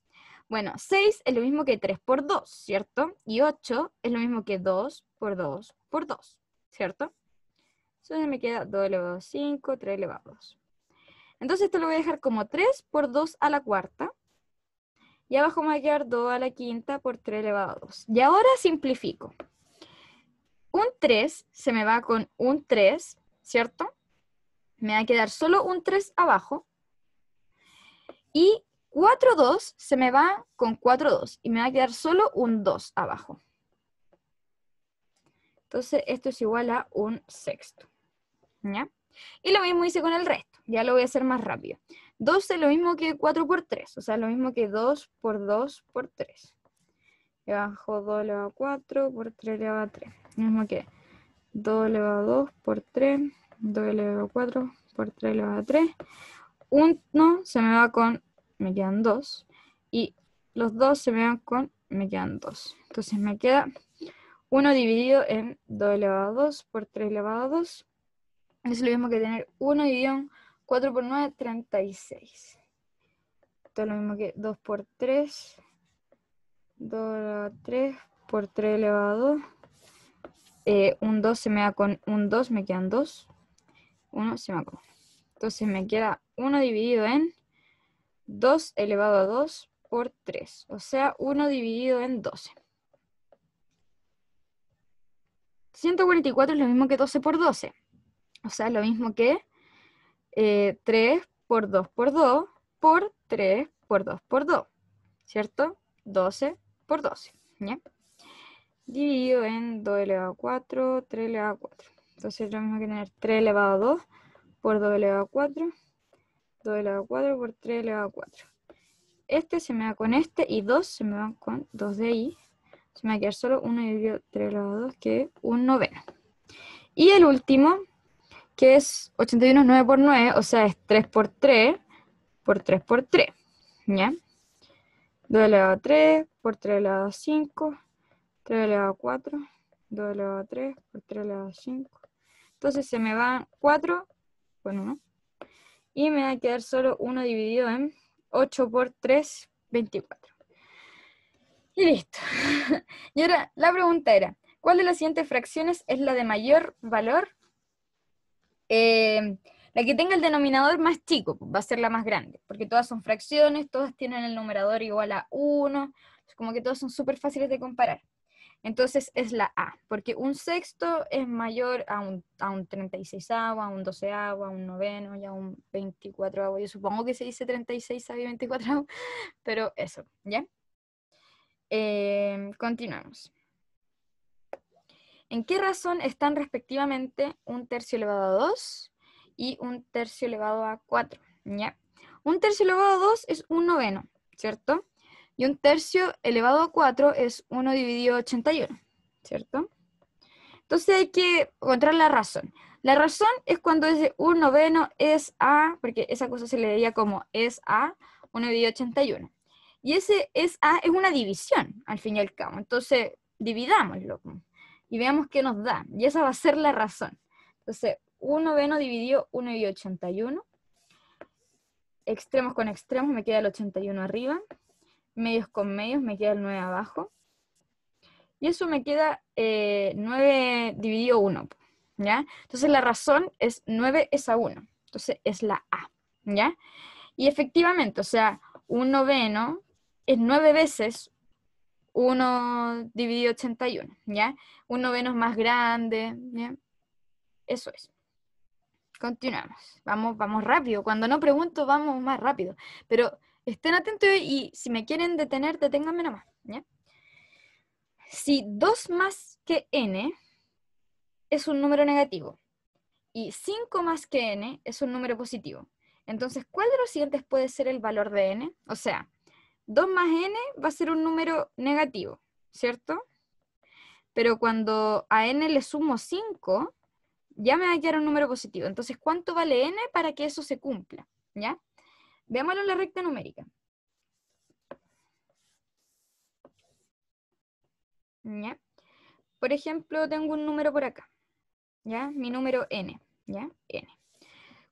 Bueno, 6 es lo mismo que 3 por 2, ¿cierto? Y 8 es lo mismo que 2 por 2 por 2, ¿cierto? Entonces me queda 2 elevado a 5, 3 elevado a 2. Entonces esto lo voy a dejar como 3 por 2 a la cuarta. Y abajo me va a quedar 2 a la quinta por 3 elevado a 2. Y ahora simplifico un 3 se me va con un 3, ¿cierto? Me va a quedar solo un 3 abajo. Y 4, 2 se me va con 4, 2 y me va a quedar solo un 2 abajo. Entonces esto es igual a un sexto. ¿Ya? Y lo mismo hice con el resto, ya lo voy a hacer más rápido. 12 es lo mismo que 4 por 3, o sea, lo mismo que 2 por 2 por 3. Le bajo 2 va a 4 por 3 va a 3 mismo que 2 elevado a 2 por 3, 2 elevado a 4 por 3 elevado a 3. 1 se me va con, me quedan 2. Y los 2 se me van con, me quedan 2. Entonces me queda 1 dividido en 2 elevado a 2 por 3 elevado a 2. Es lo mismo que tener 1 dividido en 4 por 9, 36. Esto es lo mismo que 2 por 3, 2 elevado a 3 por 3 elevado a 2 eh, un 2 se me da con un 2, me quedan 2. 1 se me va Entonces me queda 1 dividido en 2 elevado a 2 por 3. O sea, 1 dividido en 12. 144 es lo mismo que 12 por 12. O sea, lo mismo que 3 eh, por 2 por 2 por 3 por 2 por 2. ¿Cierto? 12 por 12. ¿ya? dividido en 2 elevado a 4, 3 elevado a 4. Entonces yo lo mismo que tener 3 elevado a 2 por 2 elevado a 4, 2 elevado a 4 por 3 elevado a 4. Este se me va con este y 2 se me va con 2 de i. Se me va a quedar solo 1 dividido 3 elevado a 2, que es un noveno. Y el último, que es 81 es 9 por 9, o sea, es 3 por 3 por 3 por 3. ¿Ya? 2 elevado a 3 por 3 elevado a 5 3 elevado a 4, 2 elevado a 3, 3 elevado a 5. Entonces se me van 4 con 1. Y me va a quedar solo 1 dividido en 8 por 3, 24. Y listo. y ahora la pregunta era, ¿cuál de las siguientes fracciones es la de mayor valor? Eh, la que tenga el denominador más chico pues, va a ser la más grande, porque todas son fracciones, todas tienen el numerador igual a 1, como que todas son súper fáciles de comparar. Entonces es la A, porque un sexto es mayor a un, 36 agua, a un 12 agua, a un noveno y a un 24 agua. Yo supongo que se dice 36 agua y 24 agua, pero eso, ¿ya? Eh, continuamos. ¿En qué razón están respectivamente un tercio elevado a 2 y un tercio elevado a 4? ¿Ya? Un tercio elevado a 2 es un noveno, ¿cierto? Y un tercio elevado a 4 es 1 dividido 81, ¿cierto? Entonces hay que encontrar la razón. La razón es cuando ese 1 un noveno es a, porque esa cosa se le diría como es a 1 dividido 81. Y ese es a es una división, al fin y al cabo. Entonces, dividámoslo y veamos qué nos da. Y esa va a ser la razón. Entonces, 1 noveno dividido 1 y 81. Extremos con extremos, me queda el 81 arriba medios con medios, me queda el 9 abajo. Y eso me queda 9 eh, dividido 1, ¿ya? Entonces la razón es 9 es a 1, entonces es la A, ¿ya? Y efectivamente, o sea, un noveno es 9 veces 1 dividido 81, ¿ya? Un noveno es más grande, Eso es. Continuamos. Vamos, vamos rápido. Cuando no pregunto, vamos más rápido. Pero Estén atentos y si me quieren detener, deténganme nomás. ¿ya? Si 2 más que n es un número negativo y 5 más que n es un número positivo, entonces, ¿cuál de los siguientes puede ser el valor de n? O sea, 2 más n va a ser un número negativo, ¿cierto? Pero cuando a n le sumo 5, ya me va a quedar un número positivo. Entonces, ¿cuánto vale n para que eso se cumpla? ¿Ya? Veámoslo en la recta numérica. Por ejemplo, tengo un número por acá. ¿Ya? Mi número n. ¿Ya? n.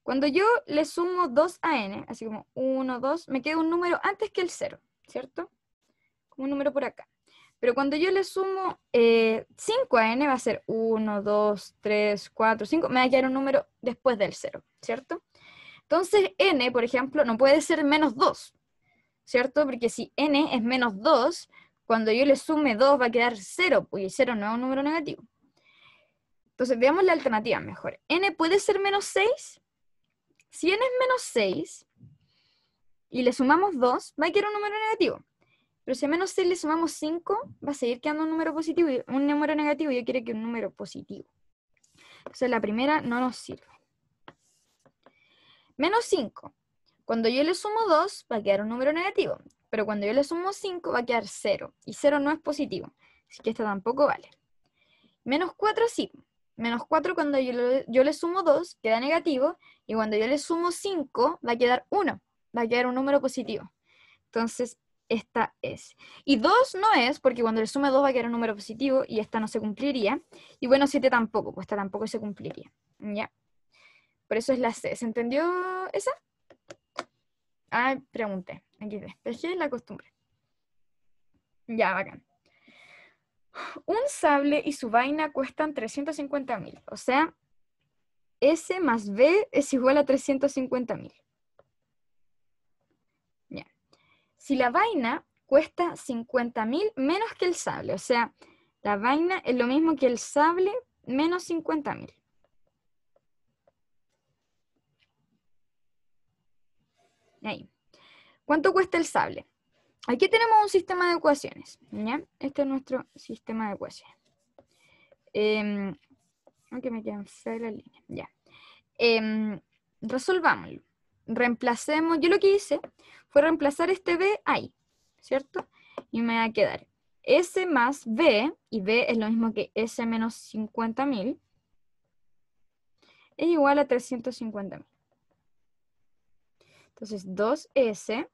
Cuando yo le sumo 2 a n, así como 1, 2, me queda un número antes que el 0, ¿cierto? Como un número por acá. Pero cuando yo le sumo 5 eh, a n, va a ser 1, 2, 3, 4, 5, me va a quedar un número después del 0, ¿cierto? Entonces, n, por ejemplo, no puede ser menos 2, ¿cierto? Porque si n es menos 2, cuando yo le sume 2 va a quedar 0, pues, y 0 no es un número negativo. Entonces, veamos la alternativa mejor. n puede ser menos 6. Si n es menos 6 y le sumamos 2, va a quedar un número negativo. Pero si a menos 6 le sumamos 5, va a seguir quedando un número positivo. Y un número negativo yo quiero que un número positivo. Entonces la primera no nos sirve. Menos 5. Cuando yo le sumo 2, va a quedar un número negativo. Pero cuando yo le sumo 5, va a quedar 0. Y 0 no es positivo. Así que esta tampoco vale. Menos 4, sí. Menos 4 cuando yo le, sumo 2, queda negativo. Y cuando yo le sumo 5, va a quedar 1. Va a quedar un número positivo. Entonces, esta es. Y 2 no es, porque cuando le sumo 2 va a quedar un número positivo y esta no se cumpliría. Y bueno, 7 tampoco, pues esta tampoco se cumpliría. ¿Ya? Por eso es la C. ¿Se entendió esa? Ah, pregunté. Aquí es la costumbre. Ya, bacán. Un sable y su vaina cuestan 350 mil. O sea, S más B es igual a 350 mil. Si la vaina cuesta 50 mil menos que el sable, o sea, la vaina es lo mismo que el sable menos 50 mil. Ahí. ¿Cuánto cuesta el sable? Aquí tenemos un sistema de ecuaciones. Este es nuestro sistema de ecuaciones. aunque em, me quedan Ya. Em, resolvámoslo. Reemplacemos. Yo lo que hice fue reemplazar este B ahí. ¿Cierto? Y me va a quedar S más B. Y B es lo mismo que S menos 50.000. Es igual a 350.000. Entonces, 2S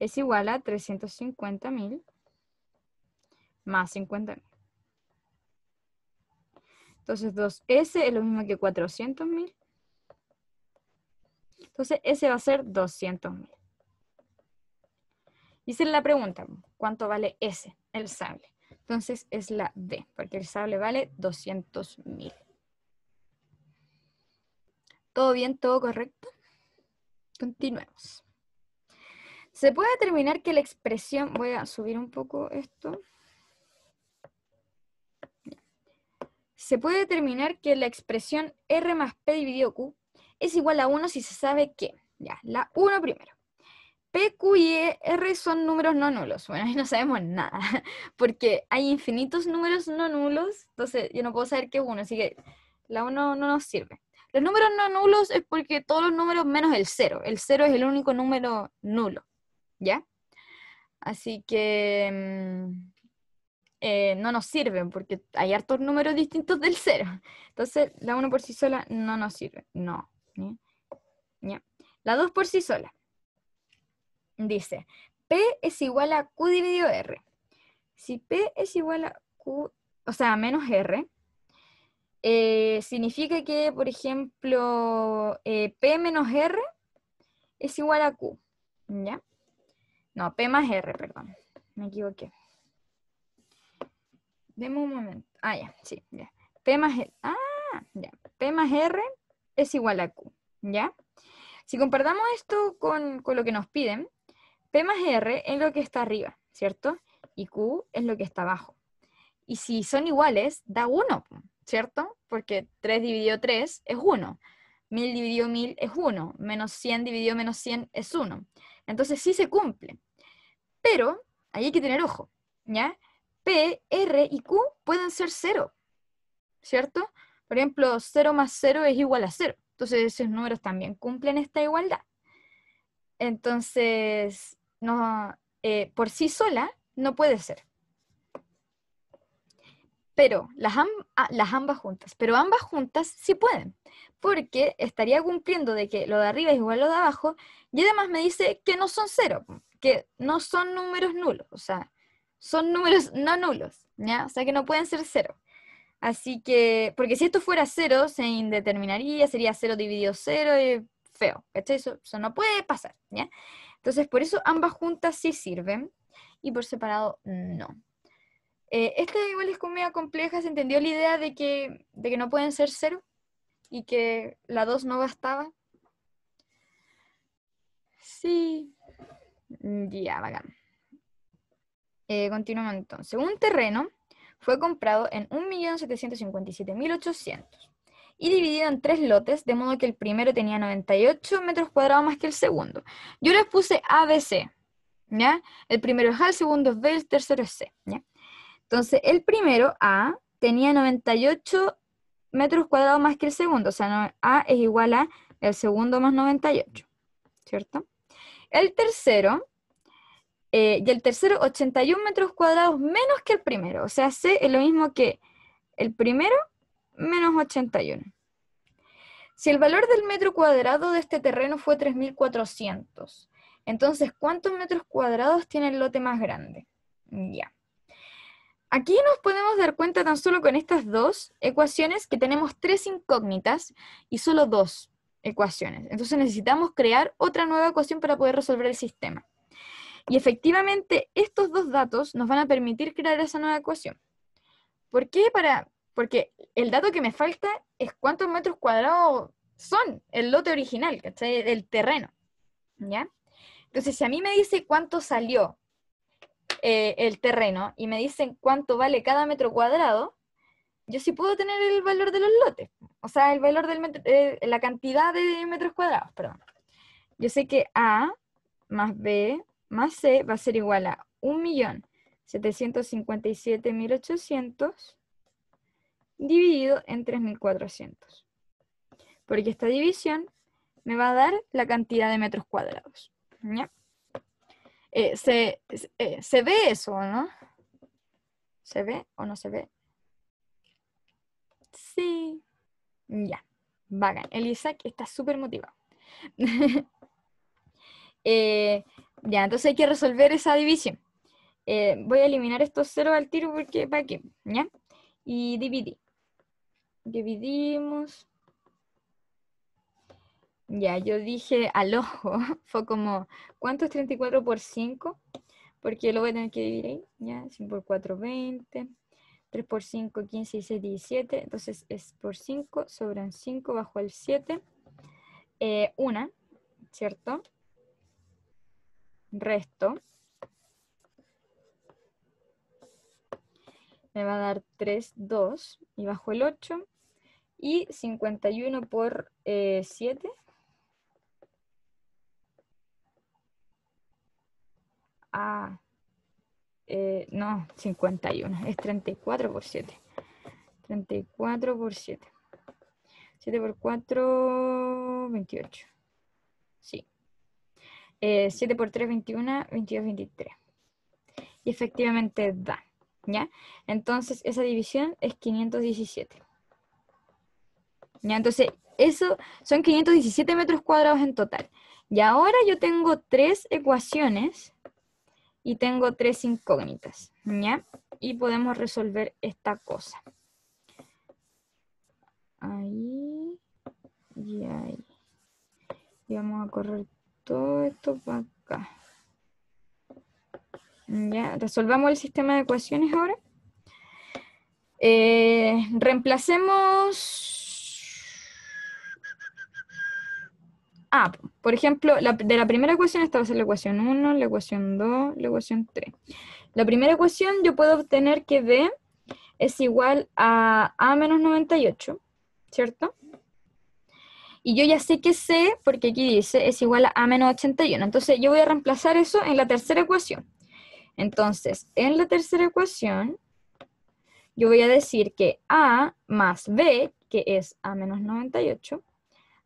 es igual a 350.000 más 50.000. Entonces, 2S es lo mismo que 400.000. Entonces, S va a ser 200.000. Y se la pregunta, ¿cuánto vale S, el sable? Entonces es la D, porque el sable vale 200.000. ¿Todo bien? ¿Todo correcto? Continuemos. Se puede determinar que la expresión, voy a subir un poco esto. Se puede determinar que la expresión R más P dividido Q es igual a 1 si se sabe que, ya, la 1 primero. P, Q y e, R son números no nulos. Bueno, ahí no sabemos nada, porque hay infinitos números no nulos, entonces yo no puedo saber qué es 1, así que la 1 no nos sirve. Los números no nulos es porque todos los números menos el cero. El cero es el único número nulo, ¿ya? Así que mm, eh, no nos sirven porque hay hartos números distintos del cero. Entonces la 1 por sí sola no nos sirve. No. La 2 por sí sola. Dice, P es igual a Q dividido R. Si P es igual a Q, o sea, menos R, eh, significa que, por ejemplo, eh, P menos R es igual a Q, ¿ya? No, P más R, perdón, me equivoqué. Deme un momento. Ah, ya, sí, ya. P más R, ah, ya. P R es igual a Q, ¿ya? Si compartamos esto con, con lo que nos piden, P más R es lo que está arriba, ¿cierto? Y Q es lo que está abajo. Y si son iguales, da 1, ¿cierto? Porque 3 dividido 3 es 1. 1000 dividido 1000 es 1. Menos 100 dividido menos 100 es 1. Entonces sí se cumple. Pero ahí hay que tener ojo, ¿ya? P, R y Q pueden ser 0, ¿cierto? Por ejemplo, 0 más 0 es igual a 0. Entonces esos números también cumplen esta igualdad. Entonces, no, eh, por sí sola no puede ser pero ah, las, ambas juntas, pero ambas juntas sí pueden, porque estaría cumpliendo de que lo de arriba es igual a lo de abajo, y además me dice que no son cero, que no son números nulos, o sea, son números no nulos, ¿ya? O sea, que no pueden ser cero. Así que, porque si esto fuera cero, se indeterminaría, sería cero dividido cero, y feo, Eso, no puede pasar, ¿ya? Entonces, por eso ambas juntas sí sirven y por separado no. Eh, esta igual es media compleja, se entendió la idea de que, que no pueden ser cero y que la dos no bastaba. Sí. Mm, ya, bacán. Eh, continuamos entonces. Un terreno fue comprado en 1.757.800 y dividido en tres lotes, de modo que el primero tenía 98 metros cuadrados más que el segundo. Yo les puse ABC, ¿ya? El primero es A, el segundo es B, el tercero es C, ¿ya? Entonces, el primero, A, tenía 98 metros cuadrados más que el segundo, o sea, A es igual a el segundo más 98, ¿cierto? El tercero, eh, y el tercero 81 metros cuadrados menos que el primero, o sea, C es lo mismo que el primero menos 81. Si el valor del metro cuadrado de este terreno fue 3.400, entonces, ¿cuántos metros cuadrados tiene el lote más grande? Ya. Aquí nos podemos dar cuenta tan solo con estas dos ecuaciones que tenemos tres incógnitas y solo dos ecuaciones. Entonces necesitamos crear otra nueva ecuación para poder resolver el sistema. Y efectivamente estos dos datos nos van a permitir crear esa nueva ecuación. ¿Por qué? Para, porque el dato que me falta es cuántos metros cuadrados son el lote original, ¿cachai? El terreno, ¿ya? Entonces si a mí me dice cuánto salió eh, el terreno y me dicen cuánto vale cada metro cuadrado, yo sí puedo tener el valor de los lotes, o sea, el valor del metro, eh, la cantidad de metros cuadrados, perdón. Yo sé que A más B más C va a ser igual a 1.757.800 dividido en 3.400. Porque esta división me va a dar la cantidad de metros cuadrados. Eh, se, eh, se ve eso, ¿no? ¿Se ve o no se ve? Sí. Ya. Vagan. El Isaac está súper motivado. Eh, ya, entonces hay que resolver esa división. voy a eliminar estos ceros al tiro porque para qué, ¿ya? Y dividí. Dividimos. Ya, yo dije al ojo, fue como, ¿cuánto es 34 por 5? Porque lo voy a tener que dividir ahí, ya, 5 por 4, 20, 3 por 5, 15, 16, 17, entonces es por 5, sobran 5, bajo el 7, eh, Una, ¿cierto? Resto. Me va a dar 3, 2, y bajo el 8, y 51 por eh, 7, Ah, eh, no, 51, es 34 por 7. 34 por 7. 7 por 4, 28. Sí. 7 eh, por 3, 21, 22, 23. Y efectivamente da, ¿ya? Entonces esa división es 517. ¿Ya? Entonces eso son 517 metros cuadrados en total. Y ahora yo tengo tres ecuaciones y tengo tres incógnitas, ¿ya? Y podemos resolver esta cosa. Ahí y ahí. Y vamos a correr todo esto para acá. Ya, resolvamos el sistema de ecuaciones ahora. Eh, reemplacemos Ah, por ejemplo, de la primera ecuación, esta va a ser la ecuación 1, la ecuación 2, la ecuación 3. La primera ecuación yo puedo obtener que B es igual a A menos 98, ¿cierto? Y yo ya sé que C, porque aquí dice, es igual a A menos 81. Entonces yo voy a reemplazar eso en la tercera ecuación. Entonces, en la tercera ecuación, yo voy a decir que A más B, que es A menos 98,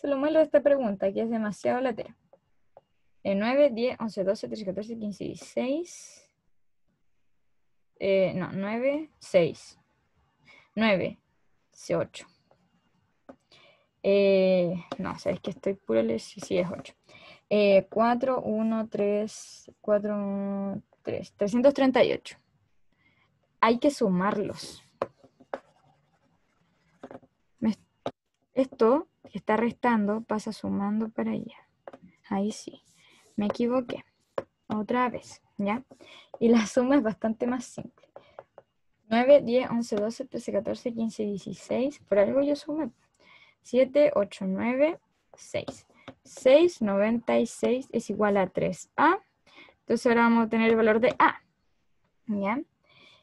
Se lo muestro esta pregunta que es demasiado lateral. 9, 10, 11, 12, 13, 14, 15, 16. no, 9, 6. 9, 8. Eh, no, eh, es que estoy puro si sí, es 8. 4, 1, 3, 4, 3. 338. Hay que sumarlos. Esto que está restando pasa sumando para allá. Ahí sí, me equivoqué. Otra vez, ¿ya? Y la suma es bastante más simple. 9, 10, 11, 12, 13, 14, 15, 16. Por algo yo sumo. 7, 8, 9, 6. 6, 96 es igual a 3A. Entonces ahora vamos a tener el valor de A. ¿Ya?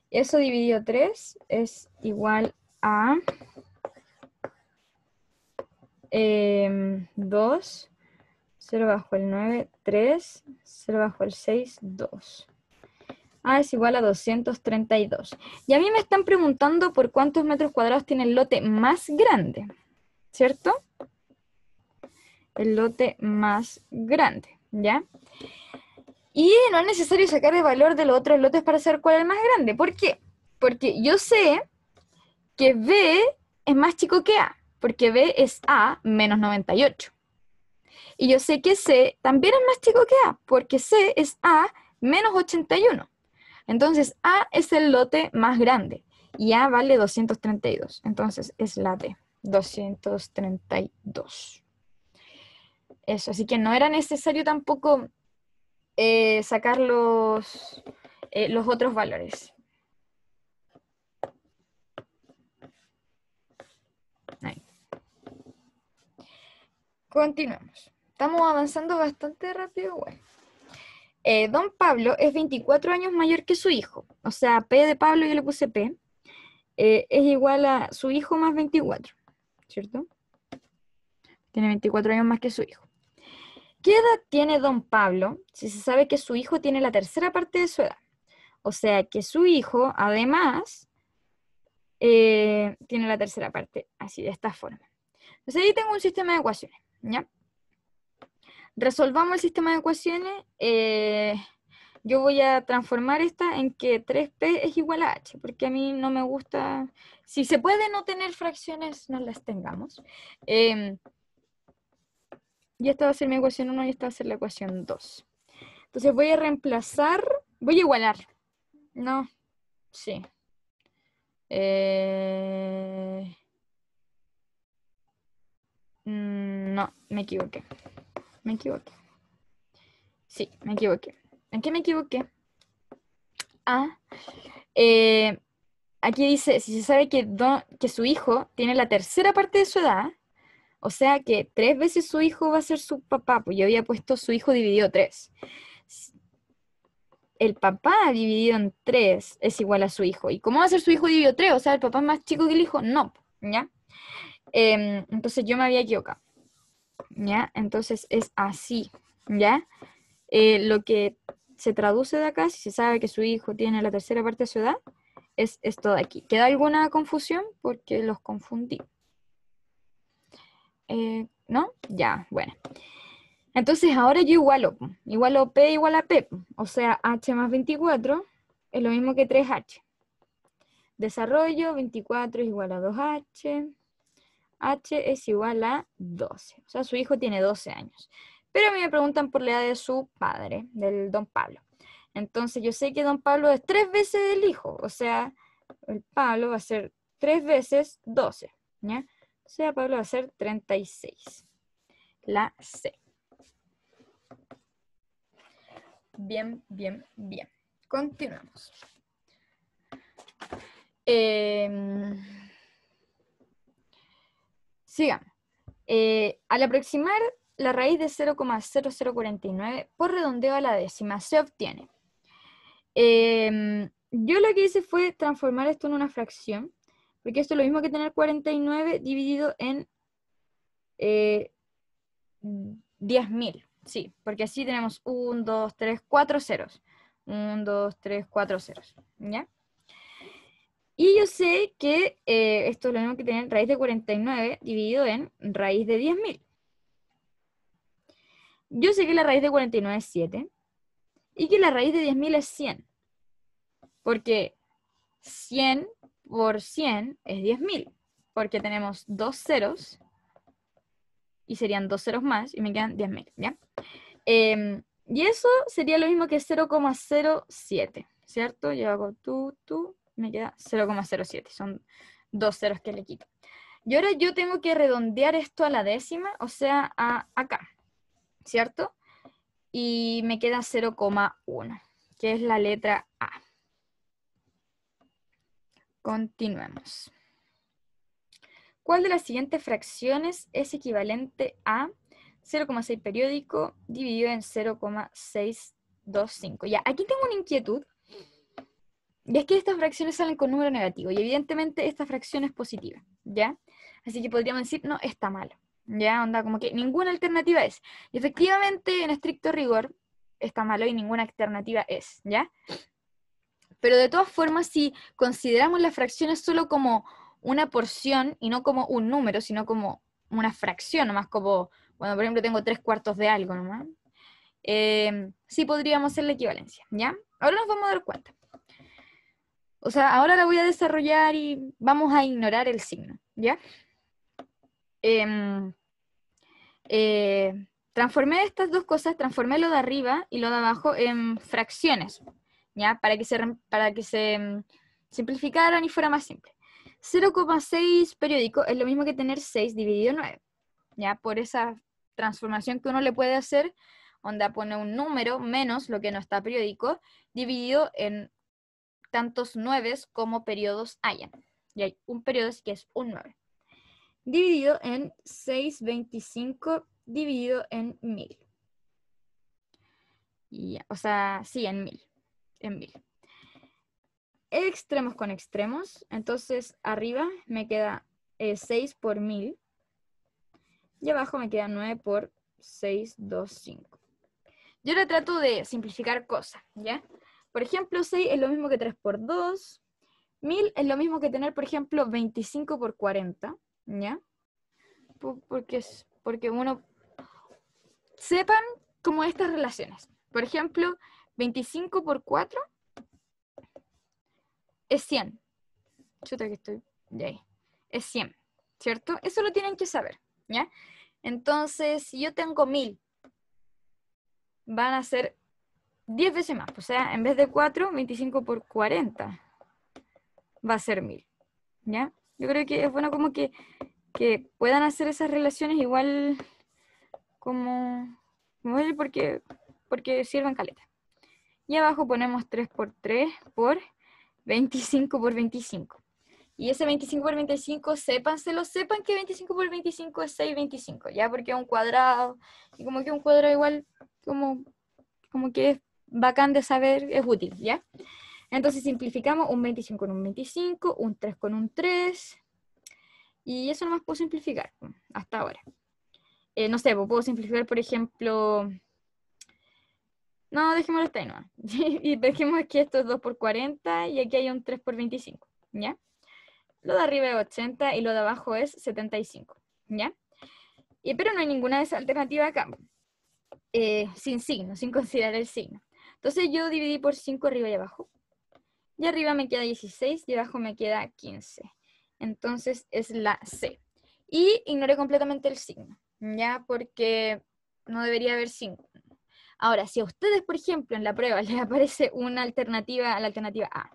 Eso dividido 3 es igual a 2, em, 0 bajo el 9, 3, 0 bajo el 6, 2. A es igual a 232. Y a mí me están preguntando por cuántos metros cuadrados tiene el lote más grande, ¿cierto? El lote más grande, ¿ya? Y no es necesario sacar el valor de los otros lotes para saber cuál es el más grande. ¿Por qué? Porque yo sé que B es más chico que A porque B es A menos 98. Y yo sé que C también es más chico que A, porque C es A menos 81. Entonces, A es el lote más grande y A vale 232. Entonces, es la de 232. Eso, así que no era necesario tampoco eh, sacar los, eh, los otros valores. Continuamos. Estamos avanzando bastante rápido, eh, don Pablo es 24 años mayor que su hijo. O sea, P de Pablo, yo le puse P. Eh, es igual a su hijo más 24, ¿cierto? Tiene 24 años más que su hijo. ¿Qué edad tiene don Pablo si se sabe que su hijo tiene la tercera parte de su edad? O sea, que su hijo, además, eh, tiene la tercera parte, así, de esta forma. Entonces ahí tengo un sistema de ecuaciones. ¿ya? Resolvamos el sistema de ecuaciones. Eh, yo voy a transformar esta en que 3p es igual a h, porque a mí no me gusta, si se puede no tener fracciones, no las tengamos. Em, y esta va a ser mi ecuación 1 y esta va a ser la ecuación 2. Entonces voy a reemplazar, voy a igualar, no, sí. Eh, Mm, no, me equivoqué. Me equivoqué. Sí, me equivoqué. ¿En qué me equivoqué? Ah, eh, aquí dice, si se sabe que, que su hijo tiene la tercera parte de su edad, o sea que tres veces su hijo va a ser su papá, pues yo había puesto su hijo dividido tres. El papá dividido en tres es igual a su hijo. ¿Y cómo va a ser su hijo dividido tres? O sea, el papá es más chico que el hijo. No, ¿ya? Em, entonces yo me había equivocado. ¿Ya? Entonces es así, ¿ya? Eh, lo que se traduce de acá, si se sabe que su hijo tiene la tercera parte de su edad, es esto de aquí. ¿Queda alguna confusión? Porque los confundí. Eh, ¿No? Ya, bueno. Entonces ahora yo igualo, igualo P igual a P, o sea, H más 24 es lo mismo que 3H. Desarrollo, 24 es igual a 2H, H es igual a 12. O sea, su hijo tiene 12 años. Pero a mí me preguntan por la edad de su padre, del don Pablo. Entonces yo sé que don Pablo es tres veces el hijo. O sea, el Pablo va a ser tres veces 12. ¿ya? O sea, Pablo va a ser 36. La C. Bien, bien, bien. Continuamos. Eh, Sigan, eh, al aproximar la raíz de 0,0049 por redondeo a la décima se obtiene. Em, yo lo que hice fue transformar esto en una fracción, porque esto es lo mismo que tener 49 dividido en 10.000. Eh, sí, porque así tenemos 1, 2, 3, 4 ceros. 1, 2, 3, 4 ceros. ¿Ya? Y yo sé que eh, esto es lo mismo que tener raíz de 49 dividido en raíz de 10.000. Yo sé que la raíz de 49 es 7 y que la raíz de 10.000 es 100. Porque 100 por 100 es 10.000. Porque tenemos dos ceros y serían dos ceros más y me quedan 10.000. ¿ya? Em, y eso sería lo mismo que 0,07, ¿cierto? Yo hago tú, tú, me queda 0,07, son dos ceros que le quito. Y ahora yo tengo que redondear esto a la décima, o sea, a acá, ¿cierto? Y me queda 0,1, que es la letra A. Continuemos. ¿Cuál de las siguientes fracciones es equivalente a 0,6 periódico dividido en 0,625? Ya, aquí tengo una inquietud y es que estas fracciones salen con número negativo y evidentemente esta fracción es positiva, ¿ya? Así que podríamos decir, no, está mal, ¿ya? Onda, como que ninguna alternativa es. Y efectivamente, en estricto rigor, está malo y ninguna alternativa es, ¿ya? Pero de todas formas, si consideramos las fracciones solo como una porción y no como un número, sino como una fracción, nomás como bueno, por ejemplo, tengo tres cuartos de algo nomás, eh, sí podríamos hacer la equivalencia, ¿ya? Ahora nos vamos a dar cuenta o sea, ahora la voy a desarrollar y vamos a ignorar el signo, ¿ya? Em, eh, transformé estas dos cosas, transformé lo de arriba y lo de abajo en fracciones, ¿ya? Para que se, para que se em, simplificaran y fuera más simple. 0,6 periódico es lo mismo que tener 6 dividido 9, ¿ya? Por esa transformación que uno le puede hacer, onda pone un número menos lo que no está periódico, dividido en tantos nueves como periodos hayan. Y hay un periodo que es un 9. Dividido en 625 dividido en 1000. o sea, sí, en 1000. En 1000. Extremos con extremos. Entonces, arriba me queda 6 eh, por 1000. Y abajo me queda 9 por 625. Yo le trato de simplificar cosas, ¿ya? Por ejemplo, 6 es lo mismo que 3 por 2. 1000 es lo mismo que tener, por ejemplo, 25 por 40. ¿Ya? Porque, porque uno sepan como estas relaciones. Por ejemplo, 25 por 4 es 100. Chuta que estoy Es 100, ¿cierto? Eso lo tienen que saber, ¿ya? Entonces, si yo tengo 1000, van a ser 10 veces más. Pues, o sea, en vez de 4, 25 por 40 va a ser 1000. ¿Ya? Yo creo que es bueno como que, puedan hacer esas relaciones igual como, porque, porque sirven caleta. Y abajo ponemos 3 por 3 por 25 por 25. Y ese 25 por 25, lo sepan que 25 por 25 es 625, ya porque es un cuadrado, y como que un cuadrado igual, como, como que es bacán de saber, es útil, ¿ya? Entonces simplificamos un 25 con un 25, un 3 con un 3, y eso más puedo simplificar hasta ahora. Eh, no sé, pues, puedo simplificar, por ejemplo, no, dejémoslo hasta ahí nomás. y dejemos aquí esto es 2 por 40 y aquí hay un 3 por 25, ¿ya? Lo de arriba es 80 y lo de abajo es 75, ¿ya? Y, pero no hay ninguna de esas alternativas acá. Eh, sin signo, sin considerar el signo. Entonces yo dividí por 5 arriba y abajo. Y arriba me queda 16 y abajo me queda 15. Entonces es la C. Y ignoré completamente el signo, ya porque no debería haber 5. Ahora, si a ustedes, por ejemplo, en la prueba les aparece una alternativa a la alternativa A,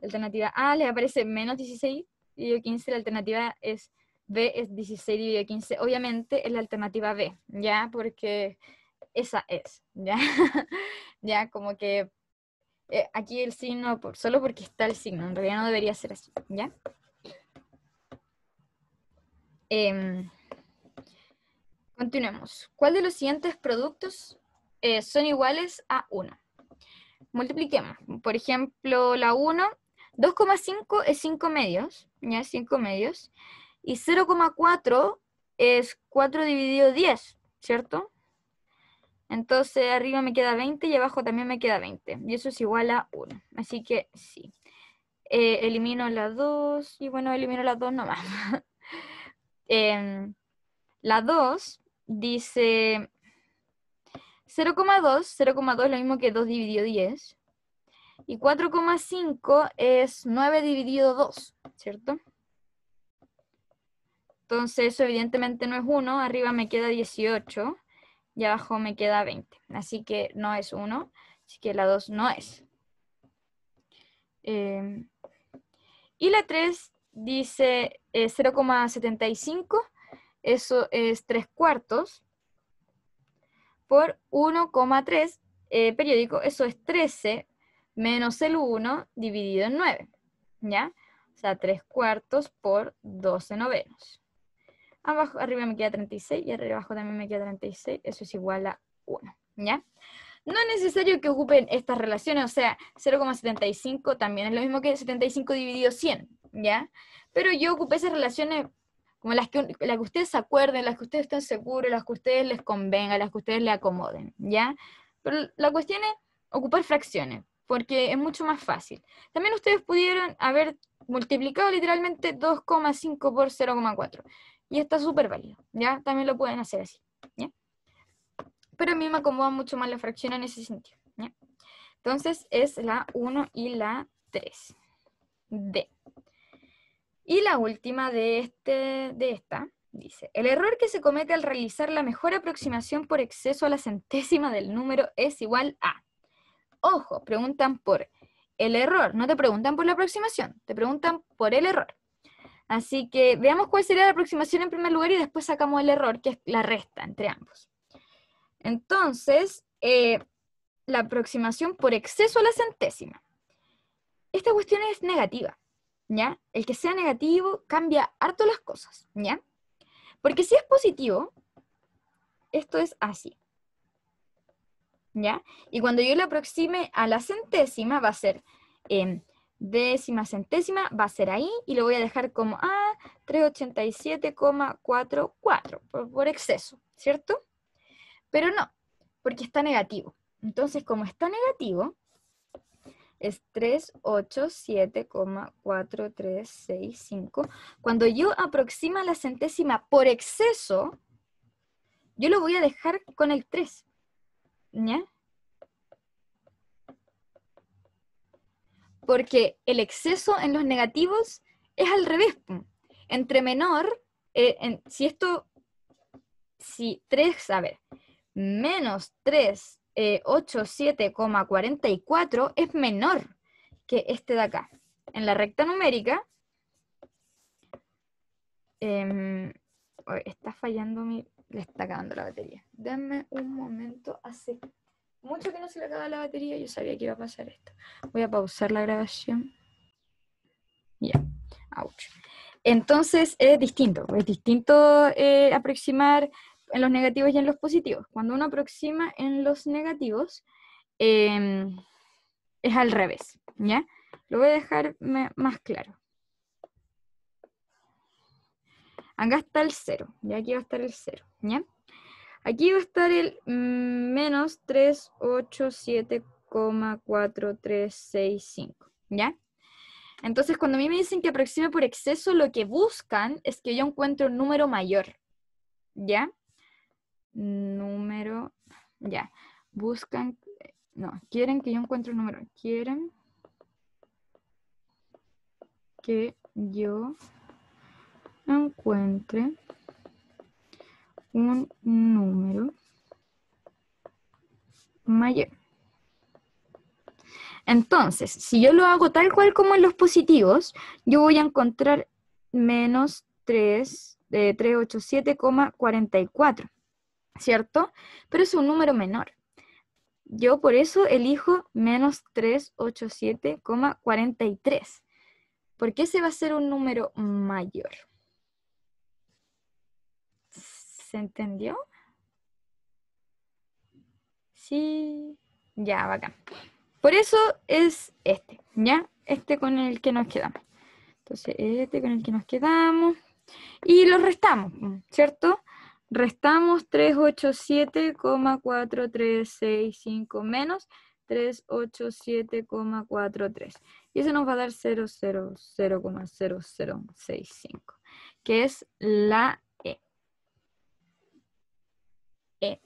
la alternativa A les aparece menos 16 dividido 15, la alternativa es B es 16 dividido 15, obviamente es la alternativa B, ya porque esa es, ¿ya? ya, como que eh, aquí el signo, por, solo porque está el signo, en realidad no debería ser así, ¿ya? Em, continuemos. ¿Cuál de los siguientes productos eh, son iguales a 1? Multipliquemos. Por ejemplo, la 1, 2,5 es 5 medios, ¿ya? 5 medios. Y 0,4 es 4 dividido 10, ¿cierto? Entonces arriba me queda 20 y abajo también me queda 20. Y eso es igual a 1. Así que sí. Eh, elimino la 2 y bueno, elimino la 2 nomás. Em, la 2 dice 0,2. 0,2 es lo mismo que 2 dividido 10. Y 4,5 es 9 dividido 2, ¿cierto? Entonces eso evidentemente no es 1. Arriba me queda 18 y abajo me queda 20. Así que no es 1, así que la 2 no es. Em, y la 3 dice 0,75, eh, eso es 3 cuartos, por 1,3 eh, periódico, eso es 13 menos el 1 dividido en 9, ¿ya? O sea, 3 cuartos por 12 novenos. Abajo, arriba me queda 36 y arriba abajo también me queda 36. Eso es igual a 1, ¿ya? No es necesario que ocupen estas relaciones, o sea, 0,75 también es lo mismo que 75 dividido 100, ¿ya? Pero yo ocupé esas relaciones como las que, las que ustedes se acuerden, las que ustedes estén seguros, las que ustedes les convenga, las que ustedes les acomoden, ¿ya? Pero la cuestión es ocupar fracciones, porque es mucho más fácil. También ustedes pudieron haber multiplicado literalmente 2,5 por 0,4. Y está súper válido, ¿ya? También lo pueden hacer así, Pero a mí me acomoda mucho más la fracción en ese sentido, Entonces es la 1 y la 3. D. Y la última de, este, de esta, dice, el error que se comete al realizar la mejor aproximación por exceso a la centésima del número es igual a. Ojo, preguntan por el error, no te preguntan por la aproximación, te preguntan por el error. Así que veamos cuál sería la aproximación en primer lugar y después sacamos el error, que es la resta entre ambos. Entonces, eh, la aproximación por exceso a la centésima. Esta cuestión es negativa, ¿ya? El que sea negativo cambia harto las cosas, ¿ya? Porque si es positivo, esto es así, ¿ya? Y cuando yo lo aproxime a la centésima va a ser em, décima centésima va a ser ahí y lo voy a dejar como ah, a 387,44 por, por exceso, ¿cierto? Pero no, porque está negativo. Entonces, como está negativo, es 387,4365. Cuando yo aproxima la centésima por exceso, yo lo voy a dejar con el 3. ¿Ya? porque el exceso en los negativos es al revés. Entre menor, eh, si esto, si 3, a ver, menos 387,44 44 eh, es menor que este de acá. En la recta numérica, em, está fallando mi, le está acabando la batería. Dame un momento, hace mucho que no se le acaba la batería, yo sabía que iba a pasar esto. Voy a pausar la grabación. Ya, Entonces es distinto, es distinto eh, aproximar en los negativos y en los positivos. Cuando uno aproxima en los negativos, em, es al revés, ¿ya? Lo voy a dejar más claro. Acá está el cero, y aquí va a estar el cero, ¿ya? Aquí va a estar el mm, menos 387,4365, ¿ya? Entonces, cuando a mí me dicen que aproxime por exceso, lo que buscan es que yo encuentre un número mayor, ¿ya? Número, ya. Buscan, no, quieren que yo encuentre un número, quieren que yo encuentre un número mayor. Entonces, si yo lo hago tal cual como en los positivos, yo voy a encontrar menos 3, 387,44, eh, ¿cierto? Pero es un número menor. Yo por eso elijo menos 387,43, porque ese va a ser un número mayor. ¿Se entendió? Sí, ya, bacán. Por eso es este, ¿ya? Este con el que nos quedamos. Entonces, este con el que nos quedamos. Y lo restamos, ¿cierto? Restamos 387,4365 menos 387,43. Y eso nos va a dar 000,0065. que es la eh,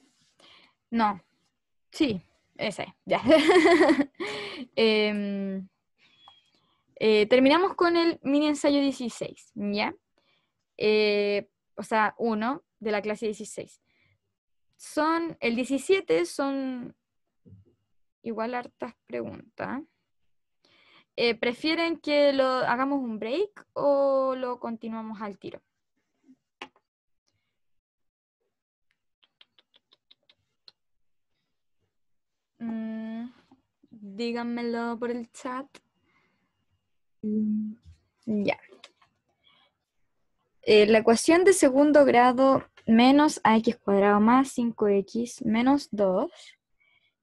no, sí, ese, ya. Em, eh, terminamos con el mini ensayo 16, ¿ya? Eh, o sea, uno de la clase 16. Son, el 17 son igual hartas preguntas. ¿Prefieren que lo hagamos un break o lo continuamos al tiro? Mm, díganmelo por el chat. Mm, ya. Eh, la ecuación de segundo grado menos ax cuadrado más 5x menos 2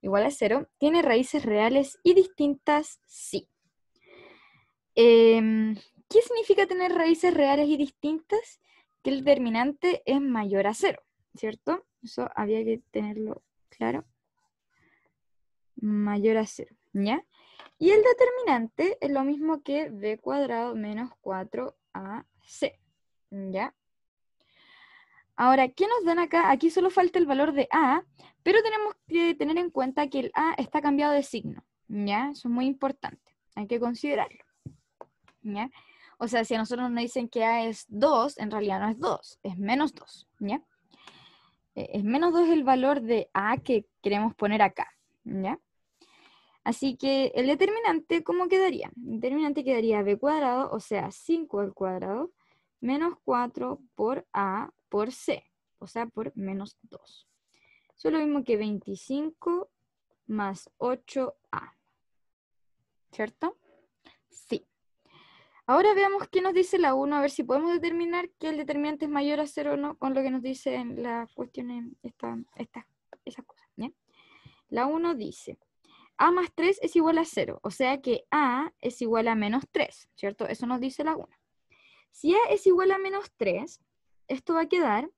igual a 0 tiene raíces reales y distintas, sí. Em, ¿Qué significa tener raíces reales y distintas? Que el determinante es mayor a 0, ¿cierto? Eso había que tenerlo claro mayor a 0, ¿ya? Y el determinante es lo mismo que b cuadrado menos 4ac, ¿ya? Ahora, ¿qué nos dan acá? Aquí solo falta el valor de a, pero tenemos que tener en cuenta que el a está cambiado de signo, ¿ya? Eso es muy importante, hay que considerarlo, ¿ya? O sea, si a nosotros nos dicen que a es 2, en realidad no es 2, es menos 2, ¿ya? Eh, es menos 2 el valor de a que queremos poner acá, ¿ya? Así que el determinante, ¿cómo quedaría? El determinante quedaría b cuadrado, o sea, 5 al cuadrado, menos 4 por a por c, o sea, por menos 2. Eso es lo mismo que 25 más 8a. ¿Cierto? Sí. Ahora veamos qué nos dice la 1, a ver si podemos determinar que el determinante es mayor a 0 o no, con lo que nos dicen las cuestiones, esta, esas cosas. La 1 dice, a más 3 es igual a 0, o sea que A es igual a menos 3, ¿cierto? Eso nos dice la 1. Si A es igual a menos 3, esto va a quedar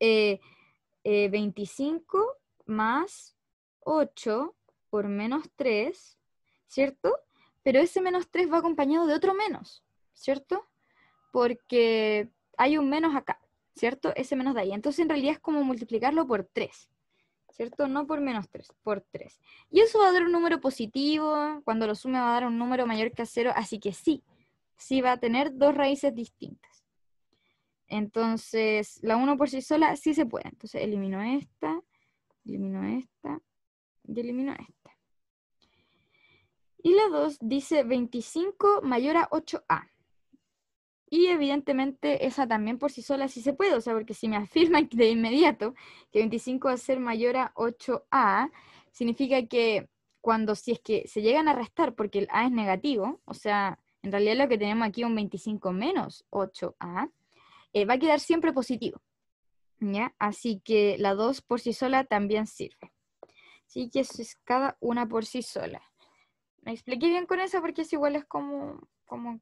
25 eh, eh, más 8 por menos 3, ¿cierto? Pero ese menos 3 va acompañado de otro menos, ¿cierto? Porque hay un menos acá, ¿cierto? Ese menos de ahí. Entonces en realidad es como multiplicarlo por 3. ¿cierto? No por menos 3, por 3. Y eso va a dar un número positivo, cuando lo sume va a dar un número mayor que 0, así que sí, sí va a tener dos raíces distintas. Entonces, la 1 por sí sola sí se puede. Entonces, elimino esta, elimino esta y elimino esta. Y la 2 dice 25 mayor a 8a. Y evidentemente esa también por sí sola sí se puede, o sea, porque si me afirman de inmediato que 25 va a ser mayor a 8A, significa que cuando si es que se llegan a restar porque el A es negativo, o sea, en realidad lo que tenemos aquí es un 25 menos 8A, eh, va a quedar siempre positivo. ¿ya? Así que la 2 por sí sola también sirve. Así que eso es cada una por sí sola. Me expliqué bien con eso porque es igual es como, como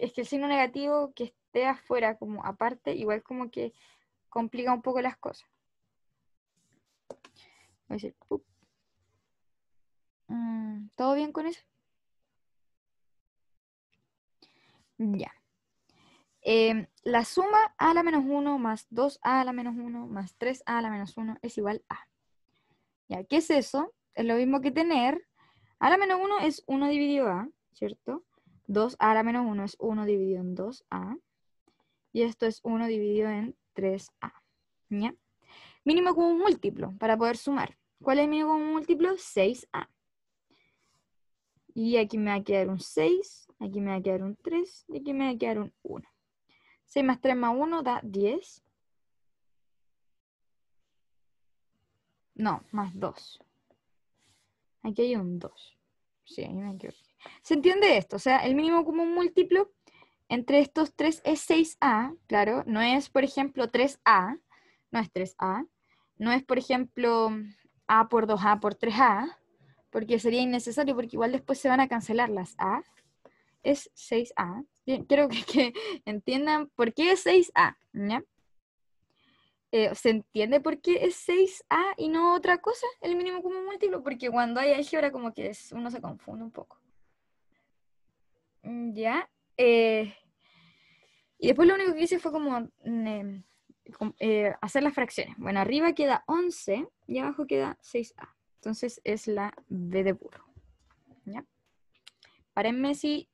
es que el signo negativo que esté afuera, como aparte, igual como que complica un poco las cosas. Voy a decir, mm, ¿Todo bien con eso? Ya. Em, la suma a la menos 1 más 2a a la menos 1 más 3a a la menos 1 es igual a. ¿Ya? ¿Qué es eso? Es lo mismo que tener. A la menos 1 es 1 dividido a, ¿cierto? 2a la menos 1 es 1 dividido en 2a. Y esto es 1 dividido en 3a. ¿Ya? Mínimo común múltiplo para poder sumar. ¿Cuál es el mínimo común múltiplo? 6a. Y aquí me va a quedar un 6, aquí me va a quedar un 3 y aquí me va a quedar un 1. 6 más 3 más 1 da 10. No, más 2. Aquí hay un 2. Sí, ahí me equivoqué. Se entiende esto, o sea, el mínimo común múltiplo entre estos tres es 6A, claro, no es, por ejemplo, 3A, no es 3A, no es, por ejemplo, A por 2A por 3A, porque sería innecesario, porque igual después se van a cancelar las A, es 6A. Bien, quiero que, entiendan por qué es 6A, ¿ya? Eh, ¿Se entiende por qué es 6A y no otra cosa, el mínimo común múltiplo? Porque cuando hay álgebra como que uno se confunde un poco. Mm, ya. Eh, y después lo único que hice fue como mm, em, eh, hacer las fracciones. Bueno, arriba queda 11 y abajo queda 6A. Entonces es la B de burro. ¿Ya? si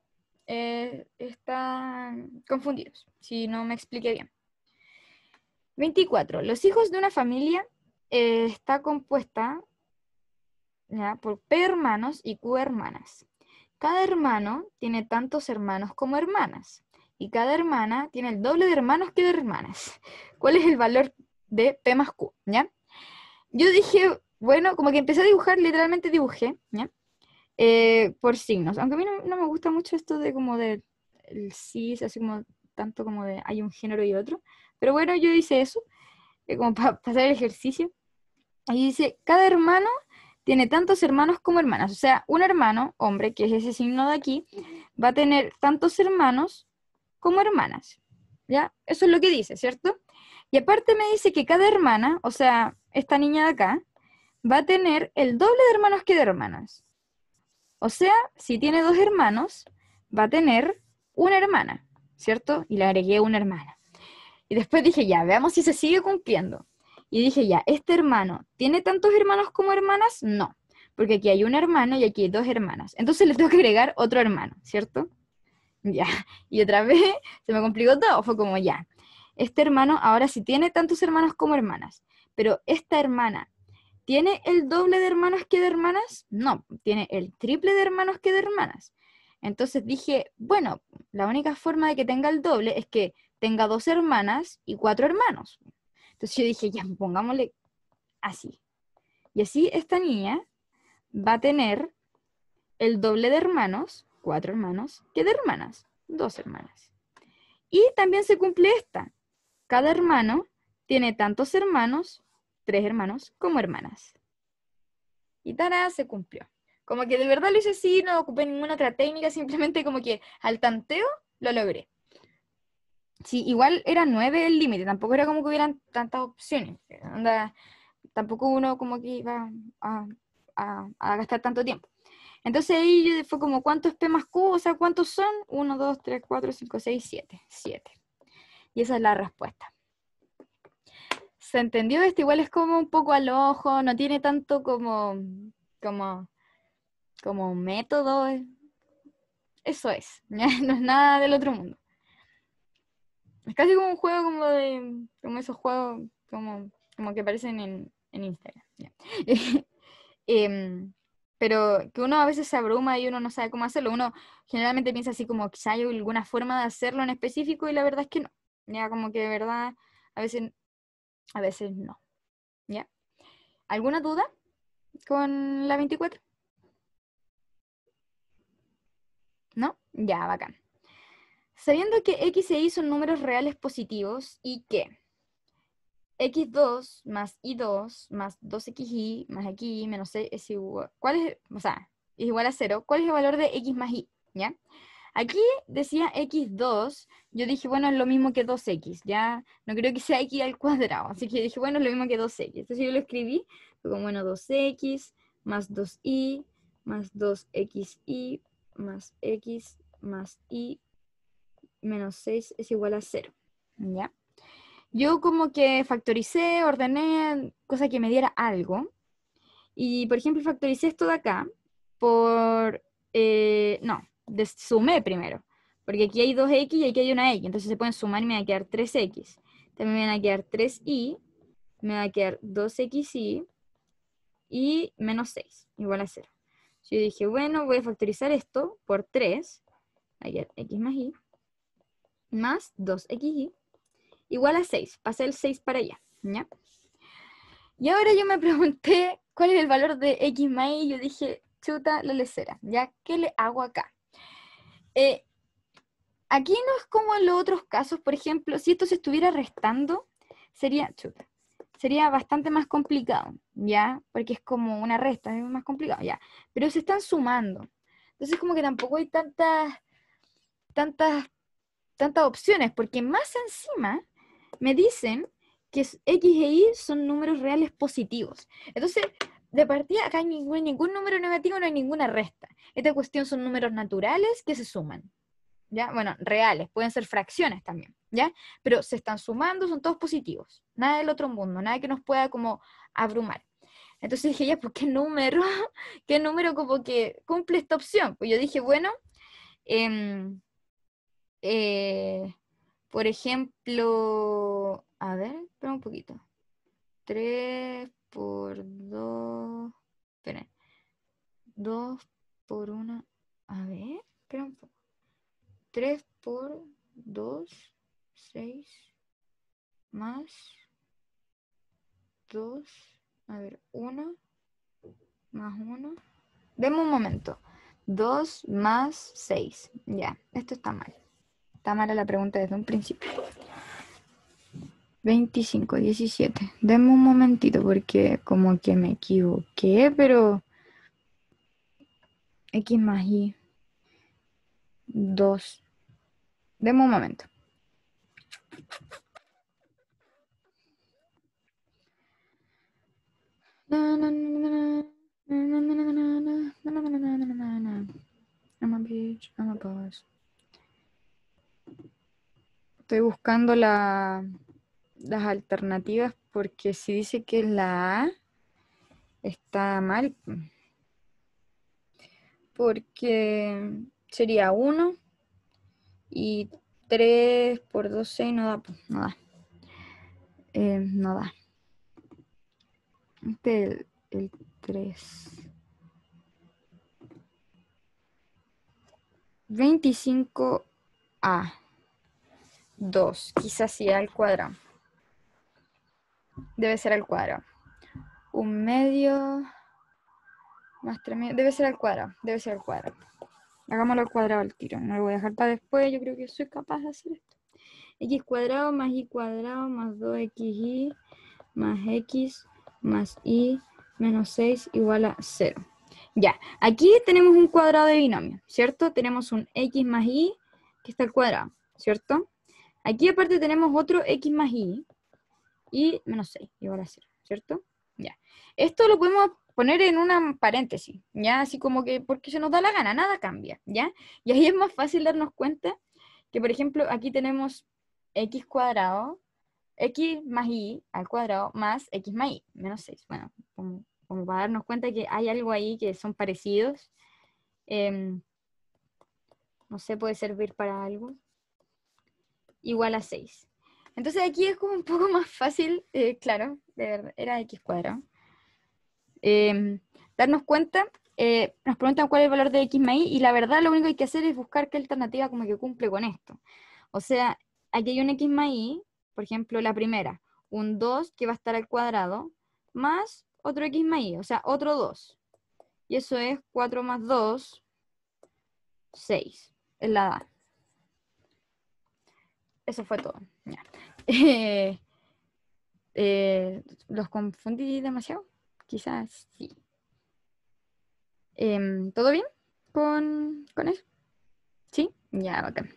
eh, están confundidos, si no me expliqué bien. 24. Los hijos de una familia está compuesta por P hermanos y Q hermanas. Cada hermano tiene tantos hermanos como hermanas, y cada hermana tiene el doble de hermanos que de hermanas. ¿Cuál es el valor de P más Q? ¿Ya? Yo dije, bueno, como que empecé a dibujar, literalmente dibujé, ¿ya? Eh, por signos, aunque a mí no, me gusta mucho esto de como de el cis, así como tanto como de hay un género y otro, pero bueno, yo hice eso, eh, como para pasar el ejercicio, y dice, cada hermano tiene tantos hermanos como hermanas. O sea, un hermano, hombre, que es ese signo de aquí, va a tener tantos hermanos como hermanas. ¿Ya? Eso es lo que dice, ¿cierto? Y aparte me dice que cada hermana, o sea, esta niña de acá, va a tener el doble de hermanos que de hermanas. O sea, si tiene dos hermanos, va a tener una hermana, ¿cierto? Y le agregué una hermana. Y después dije, ya, veamos si se sigue cumpliendo. Y dije, ya, este hermano, ¿tiene tantos hermanos como hermanas? No, porque aquí hay un hermano y aquí hay dos hermanas. Entonces le tengo que agregar otro hermano, ¿cierto? Ya, y otra vez se me complicó todo, fue como ya. Este hermano ahora sí tiene tantos hermanos como hermanas, pero esta hermana, ¿tiene el doble de hermanos que de hermanas? No, tiene el triple de hermanos que de hermanas. Entonces dije, bueno, la única forma de que tenga el doble es que tenga dos hermanas y cuatro hermanos. Entonces yo dije, ya, pongámosle así. Y así esta niña va a tener el doble de hermanos, cuatro hermanos, que de hermanas, dos hermanas. Y también se cumple esta. Cada hermano tiene tantos hermanos, tres hermanos, como hermanas. Y Tara se cumplió. Como que de verdad lo hice así, no ocupé ninguna otra técnica, simplemente como que al tanteo lo logré. Sí, igual era 9 el límite, tampoco era como que hubieran tantas opciones. tampoco uno como que iba a, gastar tanto tiempo. Entonces ahí fue como, ¿cuántos P más Q? O sea, ¿cuántos son? 1, 2, 3, 4, 5, 6, 7. 7. Y esa es la respuesta. ¿Se entendió esto? Igual es como un poco al ojo, no tiene tanto como, como, como método. Eso es, no es nada del otro mundo. Es casi como un juego como de. como esos juegos como, como que aparecen en, Instagram. Em, pero que uno a veces se abruma y uno no sabe cómo hacerlo. Uno generalmente piensa así como quizá hay alguna forma de hacerlo en específico y la verdad es que no. como que de verdad, a veces, a veces no. ¿Ya? ¿Alguna duda con la 24? ¿No? Ya, bacán. Sabiendo que x e y son números reales positivos y que x2 más y2 más 2xy más xy menos c es igual, ¿cuál es, o sea, es igual a 0, ¿cuál es el valor de x más y? ¿Ya? Aquí decía x2, yo dije, bueno, es lo mismo que 2x, ya no creo que sea x al cuadrado, así que dije, bueno, es lo mismo que 2x. Entonces yo lo escribí como, bueno, 2x más 2y más 2xy más x más y menos 6 es igual a 0. Ya. Yo como que factoricé, ordené, cosa que me diera algo. Y, por ejemplo, factoricé esto de acá por... Eh, no, sumé primero. Porque aquí hay 2x y aquí hay una x. Entonces se pueden sumar y me va a quedar 3x. También me van a quedar 3y. Me va a quedar 2xy. Y menos 6, igual a 0. Yo dije, bueno, voy a factorizar esto por 3. Aquí x más y más 2xy igual a 6. Pasé el 6 para allá. ¿ya? Y ahora yo me pregunté cuál es el valor de x más y. Yo dije, chuta la lecera. ¿Ya qué le hago acá? Eh, aquí no es como en los otros casos. Por ejemplo, si esto se estuviera restando, sería chuta. Sería bastante más complicado, ¿ya? Porque es como una resta, es más complicado, ¿ya? Pero se están sumando. Entonces como que tampoco hay tantas, tantas tantas opciones, porque más encima me dicen que X e Y son números reales positivos. Entonces, de partida, acá hay ningún, número negativo, no hay ninguna resta. Esta cuestión son números naturales que se suman. ¿Ya? Bueno, reales, pueden ser fracciones también, ¿ya? Pero se están sumando, son todos positivos. Nada del otro mundo, nada que nos pueda como abrumar. Entonces dije, ya, pues qué número, qué número como que cumple esta opción. Pues yo dije, bueno, eh, eh, por ejemplo, a ver, espera un poquito. 3 por 2. espera 2 por 1. A ver, espera un poco. 3 por 2, 6. Más 2. A ver, 1. Más 1. Deme un momento. 2 más 6. Ya, esto está mal. Está mala la pregunta desde un principio. 25, 17. Deme un momentito porque como que me equivoqué, pero... X más Y. 2. Deme un momento. I'm a I'm a boss. Estoy buscando la, las alternativas porque si dice que la A está mal, porque sería 1 y 3 por 2, 6 no da, pues, no da. Eh, no da. Este el, el 3. 25A. 2. Quizás sea al cuadrado. Debe ser al cuadrado. Un medio más 3 Debe ser al cuadrado. Debe ser al cuadrado. Hagámoslo al cuadrado al tiro. No lo voy a dejar para después. Yo creo que soy capaz de hacer esto. x cuadrado más y cuadrado más 2xy más x más y menos 6 igual a 0. Ya, aquí tenemos un cuadrado de binomio, ¿cierto? Tenemos un x más y que está al cuadrado, ¿cierto? Aquí aparte tenemos otro x más y menos 6 igual a 0, ¿cierto? Ya. Esto lo podemos poner en una paréntesis, ya así como que porque se nos da la gana, nada cambia, ¿ya? Y ahí es más fácil darnos cuenta que, por ejemplo, aquí tenemos x cuadrado, x más y al cuadrado más x más y, menos 6. Bueno, como, para darnos cuenta que hay algo ahí que son parecidos. Em, no sé, puede servir para algo igual a 6. Entonces aquí es como un poco más fácil, eh, claro, de era x cuadrado. Em, darnos cuenta, eh, nos preguntan cuál es el valor de x más y, y la verdad lo único que hay que hacer es buscar qué alternativa como que cumple con esto. O sea, aquí hay un x más y, por ejemplo, la primera, un 2 que va a estar al cuadrado, más otro x más y, o sea, otro 2. Y eso es 4 más 2, 6, es la edad eso fue todo. Eh, eh, ¿Los confundí demasiado? Quizás sí. Em, ¿Todo bien con, con eso? Sí, ya, okay.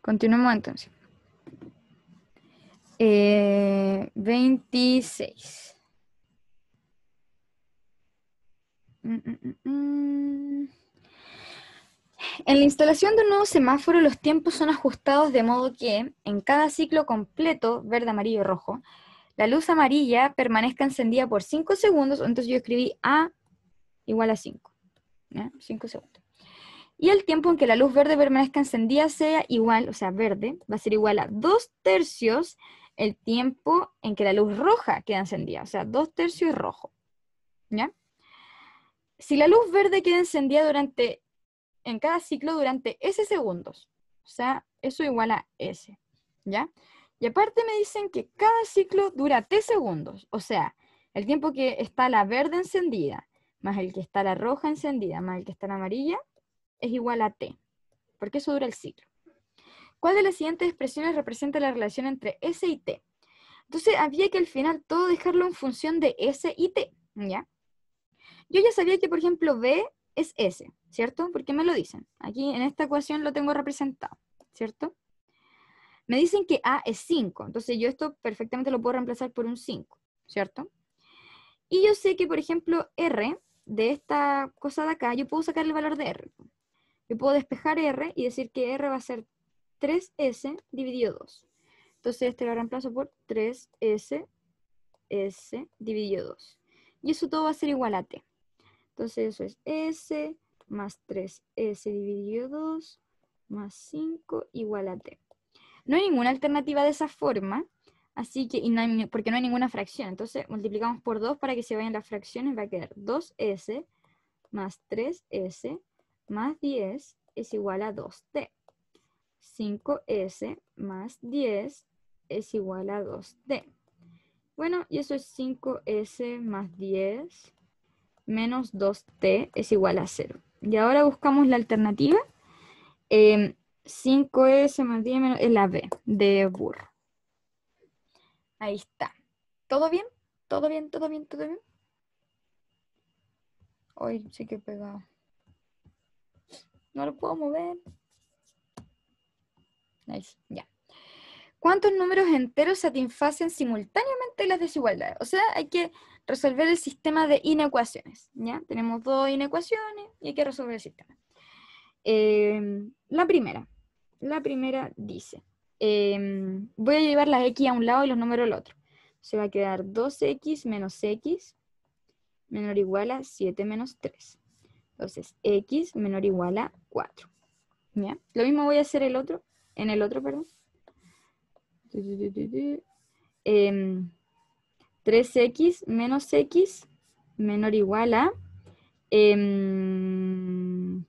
Continuemos entonces. 26. Eh, en la instalación de un nuevo semáforo los tiempos son ajustados de modo que, en cada ciclo completo, verde, amarillo, rojo, la luz amarilla permanezca encendida por 5 segundos, entonces yo escribí A igual a 5, 5 segundos. Y el tiempo en que la luz verde permanezca encendida sea igual, o sea, verde, va a ser igual a 2 tercios el tiempo en que la luz roja queda encendida, o sea, 2 tercios rojo. ¿Ya? Si la luz verde queda encendida durante en cada ciclo durante S segundos. O sea, eso igual a S, ¿ya? Y aparte me dicen que cada ciclo dura T segundos, o sea, el tiempo que está la verde encendida, más el que está la roja encendida, más el que está la amarilla, es igual a T, porque eso dura el ciclo. ¿Cuál de las siguientes expresiones representa la relación entre S y T? Entonces había que al final todo dejarlo en función de S y T, ¿ya? Yo ya sabía que, por ejemplo, B es S, ¿cierto? ¿Por qué me lo dicen. Aquí en esta ecuación lo tengo representado, ¿cierto? Me dicen que A es 5, entonces yo esto perfectamente lo puedo reemplazar por un 5, ¿cierto? Y yo sé que, por ejemplo, R, de esta cosa de acá, yo puedo sacar el valor de R. Yo puedo despejar R y decir que R va a ser 3S dividido 2. Entonces este lo reemplazo por 3S, S dividido 2. Y eso todo va a ser igual a T. Entonces eso es S más 3. Eh, S dividido 2 más 5 igual a T. No hay ninguna alternativa de esa forma, así que, porque no hay ninguna fracción. Entonces multiplicamos por 2 para que se vayan las fracciones, va a quedar 2S más 3S más 10 es igual a 2T. 5S más 10 es igual a 2 t Bueno, y eso es 5S más 10 menos 2T es igual a 0. Y ahora buscamos la alternativa. 5S em, más 10 menos, es la B de Burr. Ahí está. ¿Todo bien? ¿Todo bien? ¿Todo bien? ¿Todo bien? Hoy sí que he pegado. No lo puedo mover. sí, Ya. ¿Cuántos números enteros satisfacen simultáneamente las desigualdades? O sea, hay que resolver el sistema de inecuaciones. ¿ya? Tenemos dos inecuaciones y hay que resolver el sistema. Em, la primera, la primera dice, em, voy a llevar las x a un lado y los números al otro. Se va a quedar 2x menos x menor o igual a 7 menos 3. Entonces, x menor o igual a 4. ¿Ya? Lo mismo voy a hacer el otro, en el otro, perdón. Em, 3x menos x menor o igual a 4 em,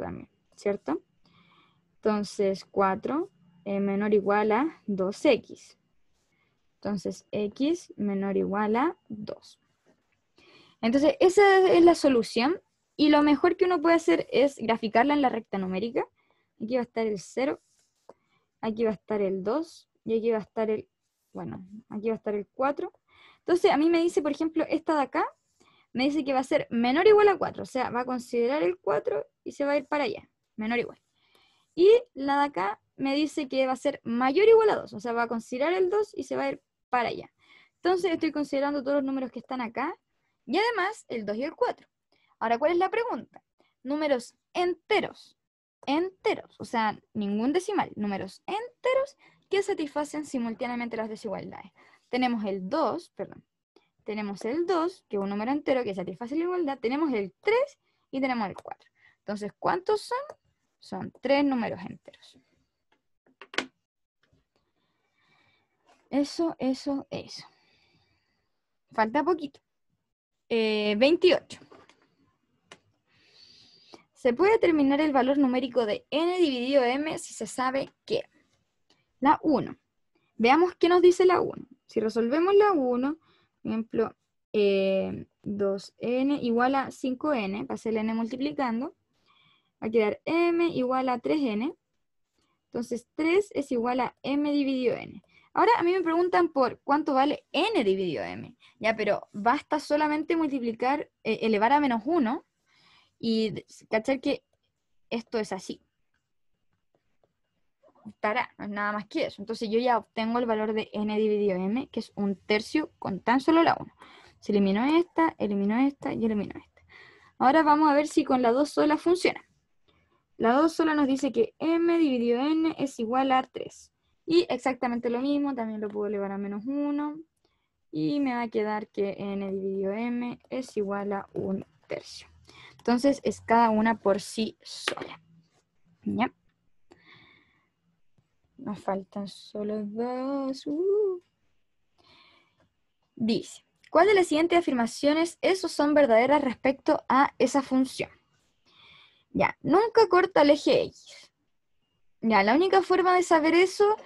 también, ¿cierto? Entonces 4 eh, menor o igual a 2x. Entonces x menor o igual a 2. Entonces esa es la solución y lo mejor que uno puede hacer es graficarla en la recta numérica. Aquí va a estar el 0, aquí va a estar el 2 y aquí va a estar el, bueno, aquí va a estar el 4 entonces, a mí me dice, por ejemplo, esta de acá, me dice que va a ser menor o igual a 4, o sea, va a considerar el 4 y se va a ir para allá, menor o igual. Y la de acá me dice que va a ser mayor o igual a 2, o sea, va a considerar el 2 y se va a ir para allá. Entonces estoy considerando todos los números que están acá y además el 2 y el 4. Ahora, ¿cuál es la pregunta? Números enteros, enteros, o sea, ningún decimal, números enteros que satisfacen simultáneamente las desigualdades. Tenemos el 2, perdón. Tenemos el 2, que es un número entero que satisface la igualdad. Tenemos el 3 y tenemos el 4. Entonces, ¿cuántos son? Son tres números enteros. Eso, eso, eso. Falta poquito. 28. Eh, se puede determinar el valor numérico de n dividido m si se sabe qué? La 1. Veamos qué nos dice la 1. Si resolvemos la 1, por ejemplo, 2n eh, igual a 5n, pasé el n multiplicando, va a quedar m igual a 3n. Entonces 3 es igual a m dividido n. Ahora a mí me preguntan por cuánto vale n dividido m. Ya, pero basta solamente multiplicar, eh, elevar a menos 1 y cachar que esto es así estará, no es nada más que eso. Entonces yo ya obtengo el valor de n dividido m, que es un tercio con tan solo la 1. Se elimino esta, elimino esta y elimino esta. Ahora vamos a ver si con la 2 sola funciona. La 2 sola nos dice que m dividido n es igual a 3. Y exactamente lo mismo, también lo puedo elevar a menos 1. Y me va a quedar que n dividido m es igual a un tercio. Entonces es cada una por sí sola. ¿Ya? Nos faltan solo dos. Uh. Dice, ¿cuál de las siguientes afirmaciones esos son verdaderas respecto a esa función? Ya, nunca corta el eje X. Ya, la única forma de saber eso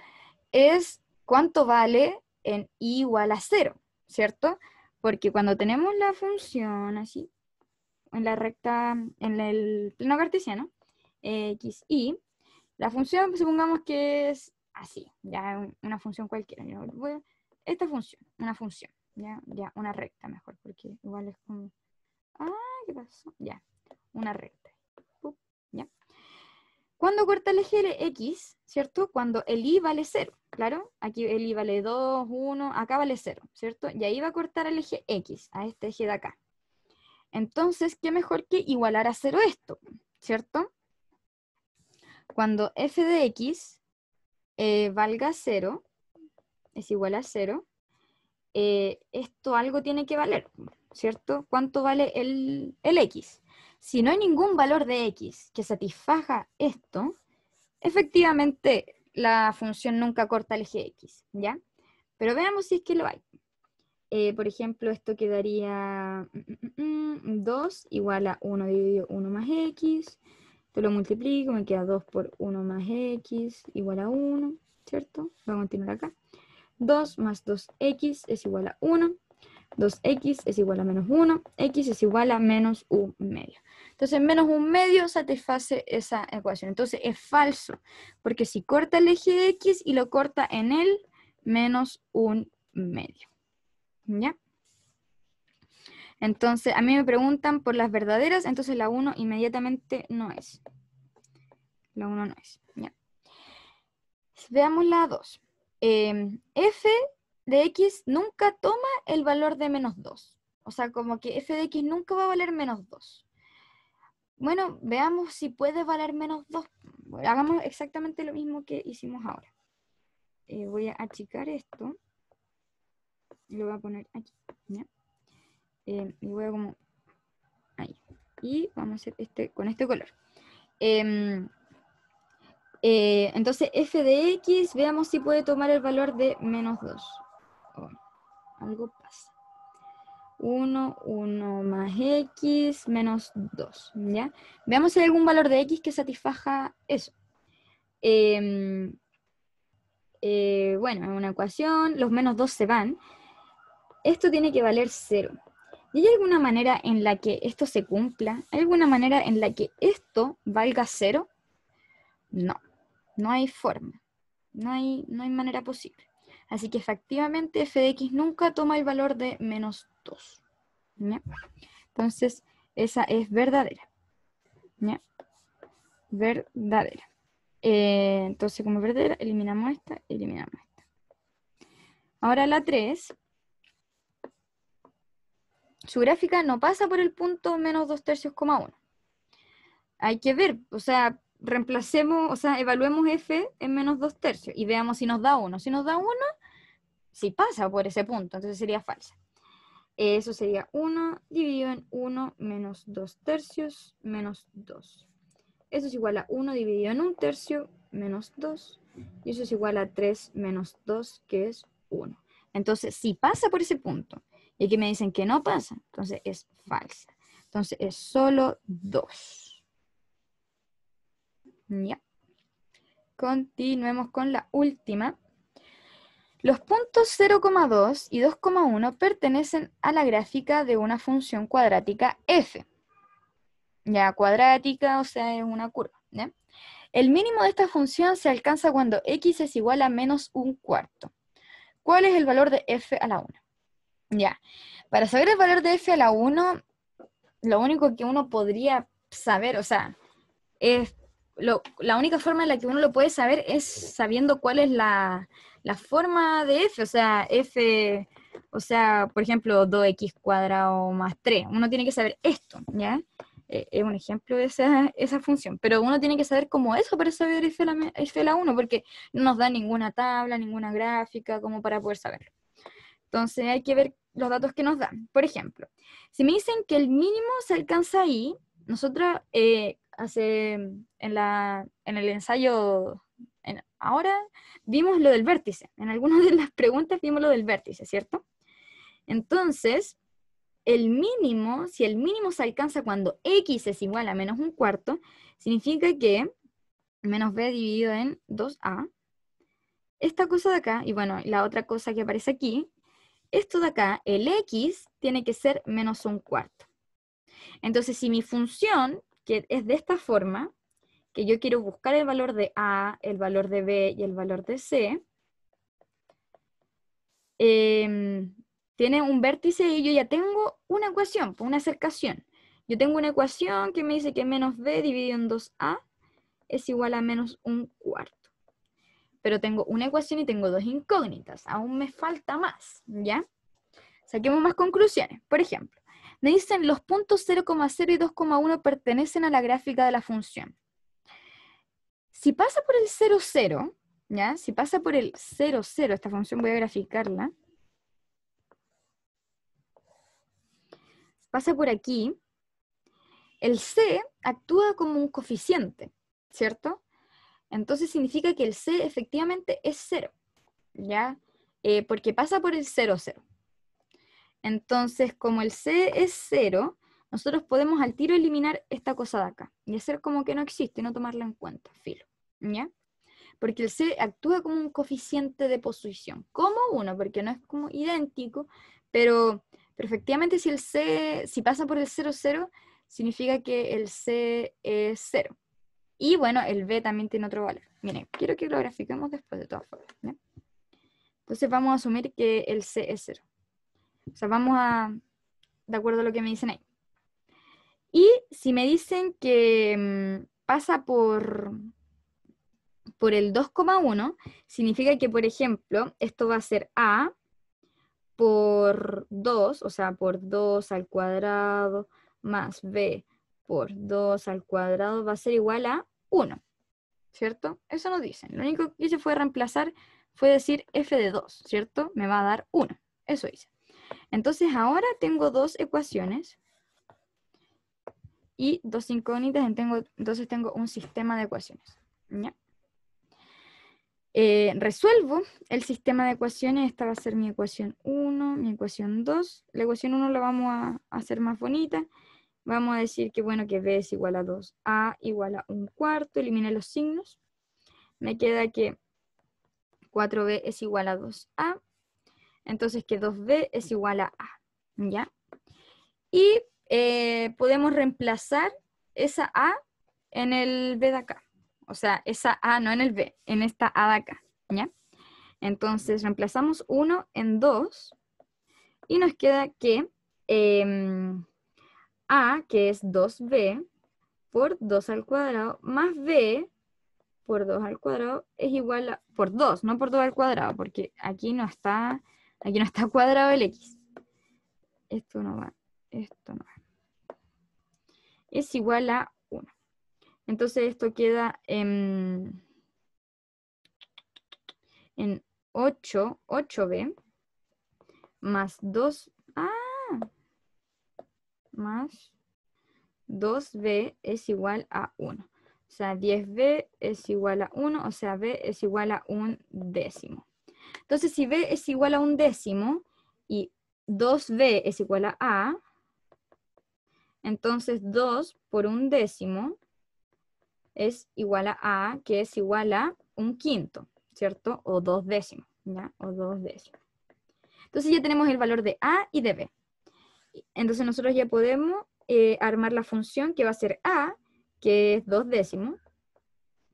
es cuánto vale en y igual a cero, ¿cierto? Porque cuando tenemos la función así, en la recta, en el plano cartesiano, x, y, la función, supongamos que es así, ya una función cualquiera. Esta función, una función, ya, ya una recta mejor, porque igual es como... Ah, ¿qué pasó? Ya, una recta. ya. Cuando corta el eje X, ¿cierto? Cuando el Y vale 0, claro. Aquí el Y vale 2, 1, acá vale 0, ¿cierto? Y ahí va a cortar el eje X, a este eje de acá. Entonces, ¿qué mejor que igualar a 0 esto? ¿Cierto? cuando f de x eh, valga 0, es igual a 0, eh, esto algo tiene que valer, ¿cierto? ¿Cuánto vale el, x? Si no hay ningún valor de x que satisfaga esto, efectivamente la función nunca corta el eje x, ¿ya? Pero veamos si es que lo hay. Eh, por ejemplo, esto quedaría 2 mm, mm, mm, igual a 1 dividido 1 más x, esto lo multiplico, me queda 2 por 1 más x igual a 1, ¿cierto? Vamos a continuar acá. 2 más 2x es igual a 1. 2x es igual a menos 1, x es igual a menos 1 medio. Entonces, menos 1 medio satisface esa ecuación. Entonces, es falso, porque si corta el eje x y lo corta en el menos 1 medio. ¿Ya? Entonces, a mí me preguntan por las verdaderas, entonces la 1 inmediatamente no es. La 1 no es. Veamos la 2. Em, f de x nunca toma el valor de menos 2. O sea, como que f de x nunca va a valer menos 2. Bueno, veamos si puede valer menos 2. hagamos exactamente lo mismo que hicimos ahora. Eh, voy a achicar esto. Lo voy a poner aquí. ¿ya? Eh, y voy a como ahí. Y vamos a hacer este con este color. Em, eh, entonces f de x, veamos si puede tomar el valor de menos 2. algo pasa. 1, 1 más x menos 2, ¿ya? Veamos si hay algún valor de x que satisfaja eso. Em, eh, bueno, en una ecuación los menos 2 se van. Esto tiene que valer 0 hay alguna manera en la que esto se cumpla? ¿Hay alguna manera en la que esto valga cero? No, no hay forma, no hay, no hay manera posible. Así que efectivamente f de x nunca toma el valor de menos 2. Entonces, esa es verdadera. Verdadera. Eh, entonces, como verdadera, eliminamos esta, eliminamos esta. Ahora la 3 su gráfica no pasa por el punto menos 2 tercios, 1. Hay que ver, o sea, reemplacemos, o sea, evaluemos f en menos 2 tercios y veamos si nos da 1. Si nos da 1, si pasa por ese punto, entonces sería falsa. Eso sería 1 dividido en 1 menos 2 tercios menos 2. Eso es igual a 1 dividido en 1 tercio menos 2. Y eso es igual a 3 menos 2, que es 1. Entonces, si pasa por ese punto y aquí me dicen que no pasa, entonces es falsa. Entonces es solo 2. Ya. Continuemos con la última. Los puntos 0,2 y 2,1 pertenecen a la gráfica de una función cuadrática f. Ya, cuadrática, o sea, es una curva. El mínimo de esta función se alcanza cuando x es igual a menos un cuarto. ¿Cuál es el valor de f a la 1? Ya. Para saber el valor de f a la 1, lo único que uno podría saber, o sea, es la única forma en la que uno lo puede saber es sabiendo cuál es la, forma de f, o sea, f, o sea, por ejemplo, 2x cuadrado más 3. Uno tiene que saber esto, ¿ya? Eh, es un ejemplo de esa, función, pero uno tiene que saber cómo eso para saber f la, f a la 1, porque no nos da ninguna tabla, ninguna gráfica como para poder saberlo. Entonces hay que ver los datos que nos dan. Por ejemplo, si me dicen que el mínimo se alcanza ahí, nosotros eh, hace, en, el ensayo ahora vimos lo del vértice. En algunas de las preguntas vimos lo del vértice, ¿cierto? Entonces, el mínimo, si el mínimo se alcanza cuando x es igual a menos un cuarto, significa que menos b dividido en 2a, esta cosa de acá, y bueno, la otra cosa que aparece aquí, esto de acá, el x, tiene que ser menos un cuarto. Entonces, si mi función, que es de esta forma, que yo quiero buscar el valor de a, el valor de b y el valor de c, em, tiene un vértice y yo ya tengo una ecuación, pues, una acercación. Yo tengo una ecuación que me dice que menos b dividido en 2a es igual a menos un cuarto pero tengo una ecuación y tengo dos incógnitas, aún me falta más, ¿ya? Saquemos más conclusiones. Por ejemplo, me dicen los puntos 0,0 y 2,1 pertenecen a la gráfica de la función. Si pasa por el 0,0, ¿ya? Si pasa por el 0,0, esta función voy a graficarla. Pasa por aquí. El C actúa como un coeficiente, ¿cierto? Entonces significa que el C efectivamente es cero, ¿ya? Eh, porque pasa por el 0, 0. Entonces, como el C es cero, nosotros podemos al tiro eliminar esta cosa de acá y hacer como que no existe, no tomarla en cuenta, filo, ¿ya? Porque el C actúa como un coeficiente de posición, como uno, porque no es como idéntico, pero, perfectamente efectivamente si el C, si pasa por el 0, 0, significa que el C es cero. Y bueno, el B también tiene otro valor. Miren, quiero que lo grafiquemos después de todas formas. Entonces vamos a asumir que el C es 0. O sea, vamos a... De acuerdo a lo que me dicen ahí. Y si me dicen que mm, pasa por, por el 2,1, significa que, por ejemplo, esto va a ser A por 2, o sea, por 2 al cuadrado más B por 2 al cuadrado va a ser igual a 1, ¿cierto? Eso nos dicen. Lo único que hice fue reemplazar, fue decir f de 2, ¿cierto? Me va a dar 1. Eso hice. Entonces ahora tengo dos ecuaciones y dos incógnitas, entonces tengo un sistema de ecuaciones. ¿ya? Eh, resuelvo el sistema de ecuaciones, esta va a ser mi ecuación 1, mi ecuación 2, la ecuación 1 la vamos a hacer más bonita, Vamos a decir que, bueno, que B es igual a 2A igual a un cuarto. elimine los signos. Me queda que 4B es igual a 2A. Entonces que 2B es igual a A. ¿Ya? Y eh, podemos reemplazar esa A en el B de acá. O sea, esa A no en el B, en esta A de acá. ¿Ya? Entonces reemplazamos 1 en 2 y nos queda que em, a, que es 2B, por 2 al cuadrado, más B, por 2 al cuadrado, es igual a, por 2, no por 2 al cuadrado, porque aquí no está, aquí no está cuadrado el X. Esto no va, esto no va. Es igual a 1. Entonces esto queda en, en 8, 8B, más 2, ah, más 2b es igual a 1. O sea, 10b es igual a 1, o sea, b es igual a un décimo. Entonces, si b es igual a un décimo y 2b es igual a a, entonces 2 por un décimo es igual a a, que es igual a un quinto, ¿cierto? O dos décimos, ¿ya? O dos décimos. Entonces ya tenemos el valor de a y de b. Entonces nosotros ya podemos eh, armar la función que va a ser a, que es dos décimos,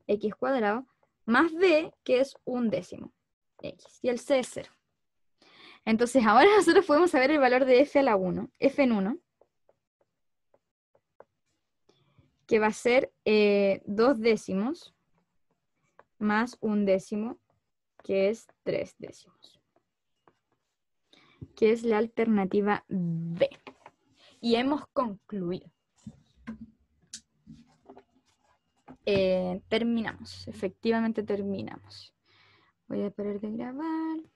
x cuadrado, más b, que es un décimo, x, y el c es 0. Entonces ahora nosotros podemos saber el valor de f a la 1, f en 1, que va a ser eh, dos décimos más un décimo, que es tres décimos que es la alternativa B. Y hemos concluido. Eh, terminamos, efectivamente terminamos. Voy a parar de grabar.